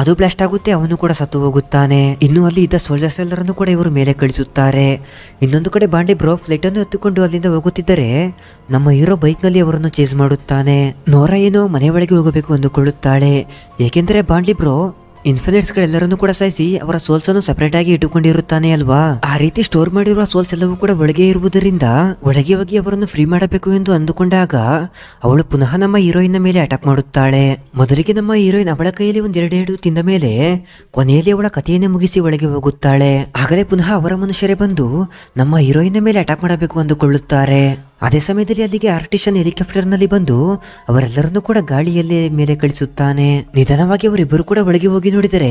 ಅದು ಬ್ಲಾಸ್ಟ್ ಆಗುತ್ತೆ ಅವನು ಕೂಡ ಸತ್ತು ಹೋಗುತ್ತಾನೆ ಇನ್ನು ಅಲ್ಲಿ ಇದ್ದ ಸೋಲ್ಜರ್ಸ್ ಎಲ್ಲರನ್ನು ಕೂಡ ಇವರು ಮೇಲೆ ಕಳಿಸುತ್ತಾರೆ ಇನ್ನೊಂದು ಕಡೆ ಬಾಂಡಿ ಬ್ರೋ ಫ್ಲೈಟ್ ಅನ್ನು ಎತ್ತುಕೊಂಡು ಅಲ್ಲಿಂದ ಹೋಗುತ್ತಿದ್ದರೆ ನಮ್ಮ ಹೀರೋ ಬೈಕ್ ನಲ್ಲಿ ಅವರನ್ನು ಚೇಸ್ ಮಾಡುತ್ತಾನೆ ನೋರ ಏನೋ ಮನೆ ಒಳಗೆ ಹೋಗಬೇಕು ಅಂದುಕೊಳ್ಳುತ್ತಾಳೆ ಏಕೆಂದರೆ ಬಾಂಡಿ ಬ್ರೋ ಇನ್ಫಿನಿಟ್ಸ್ಗಳೆಲ್ಲರನ್ನೂ ಕೂಡ ಸಹಿಸಿ ಅವರ ಸೋಲ್ಸ್ ಅನ್ನು ಸಪರೇಟ್ ಆಗಿ ಇಟ್ಟುಕೊಂಡಿರುತ್ತಾನೆ ಅಲ್ವಾ ಆ ರೀತಿ ಸ್ಟೋರ್ ಮಾಡಿರುವ ಸೋಲ್ಸ್ ಎಲ್ಲವೂ ಕೂಡ ಒಳಗೆ ಇರುವುದರಿಂದ ಒಳಗೆ ಹೋಗಿ ಅವರನ್ನು ಫ್ರೀ ಮಾಡಬೇಕು ಎಂದು ಅಂದುಕೊಂಡಾಗ ಅವಳು ಪುನಃ ನಮ್ಮ ಹೀರೋಯಿನ್ ಮೇಲೆ ಅಟ್ಯಾಕ್ ಮಾಡುತ್ತಾಳೆ ಮೊದಲಿಗೆ ನಮ್ಮ ಹೀರೋಯಿನ್ ಅವಳ ಕೈಯಲ್ಲಿ ಒಂದೆರಡೆರಡು ತಿಂದ ಮೇಲೆ ಕೊನೆಯಲ್ಲಿ ಅವಳ ಕಥೆಯನ್ನೇ ಮುಗಿಸಿ ಒಳಗೆ ಹೋಗುತ್ತಾಳೆ ಆಗಲೇ ಪುನಃ ಅವರ ಮನುಷ್ಯರೇ ಬಂದು ನಮ್ಮ ಹೀರೋಯಿನ್ ಮೇಲೆ ಅಟ್ಯಾಕ್ ಮಾಡಬೇಕು ಅಂದುಕೊಳ್ಳುತ್ತಾರೆ ಅದೇ ಸಮಯದಲ್ಲಿ ಅಲ್ಲಿಗೆ ಆರ್ಟಿಷನ್ ಹೆಲಿಕಾಪ್ಟರ್ನಲ್ಲಿ ಬಂದು ಅವರೆಲ್ಲರನ್ನೂ ಕೂಡ ಗಾಳಿಯಲ್ಲಿ ಮೇಲೆ ಕಳಿಸುತ್ತಾನೆ ನಿಧಾನವಾಗಿ ಅವರಿಬ್ಬರು ಕೂಡ ಒಳಗೆ ಹೋಗಿ ನೋಡಿದರೆ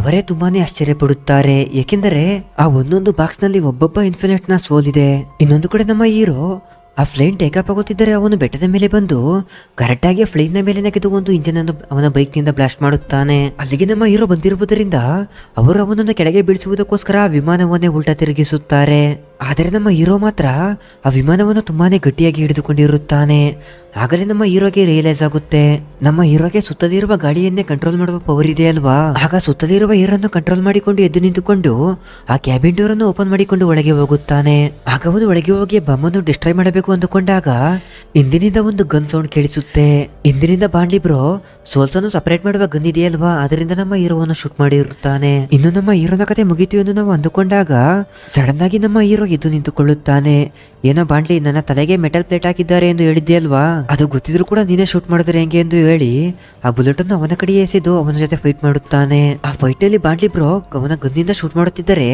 ಅವರೇ ತುಂಬಾನೇ ಆಶ್ಚರ್ಯ ಪಡುತ್ತಾರೆ ಏಕೆಂದರೆ ಆ ಒಂದೊಂದು ಬಾಕ್ಸ್ ನಲ್ಲಿ ಒಬ್ಬೊಬ್ಬ ಇನ್ಫಿನೆಟ್ ನ ಸೋಲಿದೆ ಇನ್ನೊಂದು ಕಡೆ ನಮ್ಮ ಹೀರೋ ಆ ಫ್ಲೈನ್ ಟೇಕಪ್ ಆಗುತ್ತಿದ್ದರೆ ಅವನು ಬೆಟ್ಟದ ಮೇಲೆ ಬಂದು ಕರೆಕ್ಟಾಗಿ ಫ್ಲೈನ್ ಮೇಲೆ ನಗೆದು ಇಂಜಿನ್ ಅನ್ನು ಅವನ ಬೈಕ್ ನಿಂದ ಬ್ಲಾಸ್ಟ್ ಮಾಡುತ್ತಾನೆ ಅಲ್ಲಿಗೆ ನಮ್ಮ ಹೀರೋ ಬಂದಿರುವುದರಿಂದ ಅವರು ಅವನನ್ನು ಕೆಳಗೆ ಬೀಳಿಸುವುದಕ್ಕೋಸ್ಕರ ಆ ವಿಮಾನವನ್ನೇ ಉಲ್ಟಾ ತಿರುಗಿಸುತ್ತಾರೆ ಆದರೆ ನಮ್ಮ ಹೀರೋ ಮಾತ್ರ ಆ ವಿಮಾನವನ್ನು ತುಂಬಾನೇ ಗಟ್ಟಿಯಾಗಿ ಹಿಡಿದುಕೊಂಡಿರುತ್ತಾನೆ ಆಗಲೇ ನಮ್ಮ ಹೀರೋಗೆ ರಿಯಲೈಸ್ ಆಗುತ್ತೆ ನಮ್ಮ ಹೀರೋಗೆ ಸುತ್ತದಿರುವ ಗಾಳಿಯನ್ನೇ ಕಂಟ್ರೋಲ್ ಮಾಡುವ ಪವರ್ ಇದೆ ಅಲ್ವಾ ಆಗ ಸುತ್ತಲಿರುವ ಅನ್ನು ಕಂಟ್ರೋಲ್ ಮಾಡಿಕೊಂಡು ಎದ್ದು ನಿಂತುಕೊಂಡು ಆ ಕ್ಯಾಬಿನ್ ಡೋರ್ ಅನ್ನು ಓಪನ್ ಮಾಡಿಕೊಂಡು ಒಳಗೆ ಹೋಗುತ್ತಾನೆ ಆಗ ಅವನು ಒಳಗೆ ಹೋಗಿ ಬಾಂಬನ್ನು ಡಿಸ್ಟ್ರಾಯ್ ಮಾಡಬೇಕು ಅಂದುಕೊಂಡಾಗ ಇಂದಿನಿಂದ ಒಂದು ಗನ್ ಸೌಂಡ್ ಕೇಳಿಸುತ್ತೆ ಇಂದಿನಿಂದ ಬಾಂಡ್ಲಿ ಬ್ರೋ ಸೋಲ್ಸನ್ನು ಸಪರೇಟ್ ಮಾಡುವ ಗನ್ ಇದೆಯಲ್ವಾ ಅದರಿಂದ ನಮ್ಮ ಹೀರೋವನ್ನು ಶೂಟ್ ಮಾಡಿರುತ್ತಾನೆ ಇನ್ನು ನಮ್ಮ ಹೀರೋನ ಕತೆ ಮುಗಿತು ಎಂದು ನಾವು ಅಂದುಕೊಂಡಾಗ ಸಡನ್ ಆಗಿ ನಮ್ಮ ಹೀರೋ ಇದು ನಿಂತುಕೊಳ್ಳುತ್ತಾನೆ ಏನೋ ಬಾಂಡ್ಲಿ ನನ್ನ ತಲೆಗೆ ಮೆಟಲ್ ಪ್ಲೇಟ್ ಹಾಕಿದ್ದಾರೆ ಎಂದು ಅಲ್ವಾ ಅದು ಗೊತ್ತಿದ್ರು ಕೂಡ ನೀನೇ ಶೂಟ್ ಮಾಡಿದ್ರೆ ಹೆಂಗೆ ಎಂದು ಹೇಳಿ ಆ ಬುಲೆಟ್ ಅನ್ನು ಅವನ ಕಡೆ ಎಸೆದು ಅವನ ಜೊತೆ ಫೈಟ್ ಮಾಡುತ್ತಾನೆ ಆ ಫೈಟ್ ಅಲ್ಲಿ ಬಾಂಡ್ಲಿ ಬ್ರೋ ಅವನ ಗನ್ನಿಂದ ಶೂಟ್ ಮಾಡುತ್ತಿದ್ದರೆ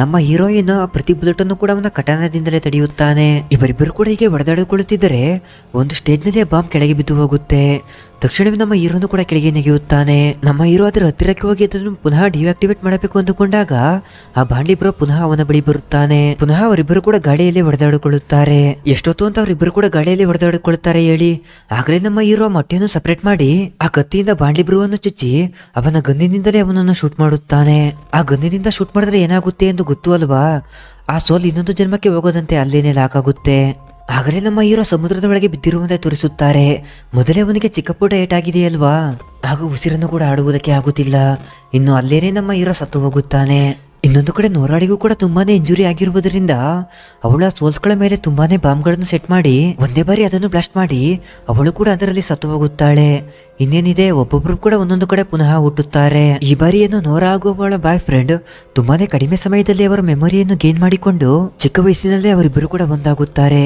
ನಮ್ಮ ಹೀರೋಯಿನ್ ಆ ಪ್ರತಿ ಬುಲೆಟ್ ಅನ್ನು ಕೂಡ ಅವನ ಕಟನದಿಂದಲೇ ತಡೆಯುತ್ತಾನೆ ಇವರಿಬ್ಬರು ಕೂಡ ಕೂಡ ಹೀಗೆ ಸ್ಟೇಜ್ ಒಂದು ನಲ್ಲಿ ಬಾಂಬ್ ಕೆಳಗೆ ಬಿದ್ದು ಹೋಗುತ್ತೆ ತಕ್ಷಣವೇ ನಮ್ಮ ಹೀರೋನು ಕೂಡ ಕೆಳಗೆ ನೆಗೆಯುತ್ತಾನೆ ನಮ್ಮ ಹೀರೋ ಅದರ ಹತ್ತಿರಕ್ಕೆ ಹೋಗಿ ಅದನ್ನು ಪುನಃ ಡಿಆಕ್ಟಿವೇಟ್ ಮಾಡಬೇಕು ಅಂದುಕೊಂಡಾಗ ಆ ಬಾಂಡಿಬ್ರೋ ಪುನಃ ಅವನ ಬಳಿ ಬರುತ್ತಾನೆ ಪುನಃ ಅವರಿಬ್ಬರು ಕೂಡ ಗಾಳಿಯಲ್ಲಿ ಹೊಡೆದಾಡಿಕೊಳ್ಳುತ್ತಾರೆ ಎಷ್ಟೊತ್ತು ಅಂತ ಅವರಿಬ್ಬರು ಕೂಡ ಗಾಳಿಯಲ್ಲಿ ಹೊಡೆದಾಡಿಕೊಳ್ಳುತ್ತಾರೆ ಹೇಳಿ ಆಗಲೇ ನಮ್ಮ ಹೀರೋ ಮೊಟ್ಟೆಯನ್ನು ಸಪರೇಟ್ ಮಾಡಿ ಆ ಕತ್ತಿಯಿಂದ ಬಾಂಡಿಬ್ರುವನ್ನು ಚುಚ್ಚಿ ಅವನ ಗಂದಿನಿಂದಲೇ ಅವನನ್ನು ಶೂಟ್ ಮಾಡುತ್ತಾನೆ ಆ ಗಂದಿನಿಂದ ಶೂಟ್ ಮಾಡಿದ್ರೆ ಏನಾಗುತ್ತೆ ಎಂದು ಗೊತ್ತು ಅಲ್ವಾ ಆ ಸೋಲ್ ಇನ್ನೊಂದು ಜನ್ಮಕ್ಕೆ ಹೋಗೋದಂತೆ ಅಲ್ಲೇನೆ ಲಾಕ್ ಆಗುತ್ತೆ ಆಗಲೇ ನಮ್ಮ ಹೀರೋ ಸಮುದ್ರದ ಒಳಗೆ ಬಿದ್ದಿರುವಂತೆ ತೋರಿಸುತ್ತಾರೆ ಮೊದಲೇ ಅವನಿಗೆ ಚಿಕ್ಕಪುಟ್ಟ ಏಟಾಗಿದೆಯಲ್ವಾ ಹಾಗೂ ಉಸಿರನ್ನು ಕೂಡ ಆಡುವುದಕ್ಕೆ ಆಗುತ್ತಿಲ್ಲ ಇನ್ನು ಅಲ್ಲೇನೇ ನಮ್ಮ ಹೀರೋ ಸತ್ತು ಹೋಗುತ್ತಾನೆ ಇನ್ನೊಂದು ಕಡೆ ನೋರಾಡಿಗೂ ಕೂಡ ತುಂಬಾನೇ ಇಂಜುರಿ ಆಗಿರುವುದರಿಂದ ಅವಳ ಸೋಲ್ಸ್ಗಳ ಮೇಲೆ ತುಂಬಾನೇ ಬಾಂಬ್ಗಳನ್ನು ಸೆಟ್ ಮಾಡಿ ಒಂದೇ ಬಾರಿ ಅದನ್ನು ಬ್ಲಾಸ್ಟ್ ಮಾಡಿ ಅವಳು ಕೂಡ ಅದರಲ್ಲಿ ಸತ್ತು ಹೋಗುತ್ತಾಳೆ ಇನ್ನೇನಿದೆ ಒಬ್ಬೊಬ್ರು ಕೂಡ ಒಂದೊಂದು ಕಡೆ ಪುನಃ ಹುಟ್ಟುತ್ತಾರೆ ಈ ಬಾರಿ ಏನು ನೋರಾ ಬಾಯ್ ಫ್ರೆಂಡ್ ತುಂಬಾನೇ ಕಡಿಮೆ ಸಮಯದಲ್ಲಿ ಅವರ ಮೆಮೊರಿಯನ್ನು ಗೇನ್ ಮಾಡಿಕೊಂಡು ಚಿಕ್ಕ ವಯಸ್ಸಿನಲ್ಲೇ ಅವರಿಬ್ಬರು ಕೂಡ ಒಂದಾಗುತ್ತಾರೆ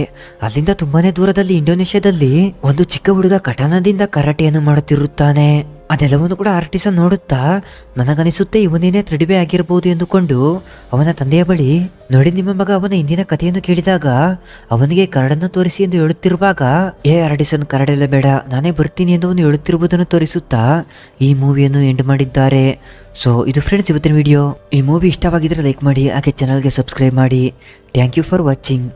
ಅಲ್ಲಿಂದ ತುಂಬಾನೇ ದೂರದಲ್ಲಿ ಇಂಡೋನೇಷ್ಯಾದಲ್ಲಿ ಒಂದು ಚಿಕ್ಕ ಹುಡುಗ ಕಟನದಿಂದ ಕರಾಟೆಯನ್ನು ಮಾಡುತ್ತಿರುತ್ತಾನೆ ಅದೆಲ್ಲವನ್ನು ಕೂಡ ಆರ್ಟಿಸ ನೋಡುತ್ತಾ ನನಗನಿಸುತ್ತೆ ಇವನೇನೇ ತಡಿಬೆ ಆಗಿರಬಹುದು ಎಂದುಕೊಂಡು ಅವನ ತಂದೆಯ ಬಳಿ ನೋಡಿ ನಿಮ್ಮ ಮಗ ಅವನ ಹಿಂದಿನ ಕಥೆಯನ್ನು ಕೇಳಿದಾಗ ಅವನಿಗೆ ಕರಡನ್ನು ತೋರಿಸಿ ಎಂದು ಹೇಳುತ್ತಿರುವಾಗ ಏ ಆರ್ಟಿಸನ್ ಕರಡೆಲ್ಲ ಬೇಡ ನಾನೇ ಬರ್ತೀನಿ ಎಂದು ಅವನು ಹೇಳುತ್ತಿರುವುದನ್ನು ತೋರಿಸುತ್ತಾ ಈ ಮೂವಿಯನ್ನು ಎಂಡ್ ಮಾಡಿದ್ದಾರೆ ಸೊ ಇದು ಫ್ರೆಂಡ್ಸ್ ಇವತ್ತಿನ ವಿಡಿಯೋ ಈ ಮೂವಿ ಇಷ್ಟವಾಗಿದ್ರೆ ಲೈಕ್ ಮಾಡಿ ಹಾಗೆ ಚಾನಲ್ಗೆ ಸಬ್ಸ್ಕ್ರೈಬ್ ಮಾಡಿ ಥ್ಯಾಂಕ್ ಯು ಫಾರ್ ವಾಚಿಂಗ್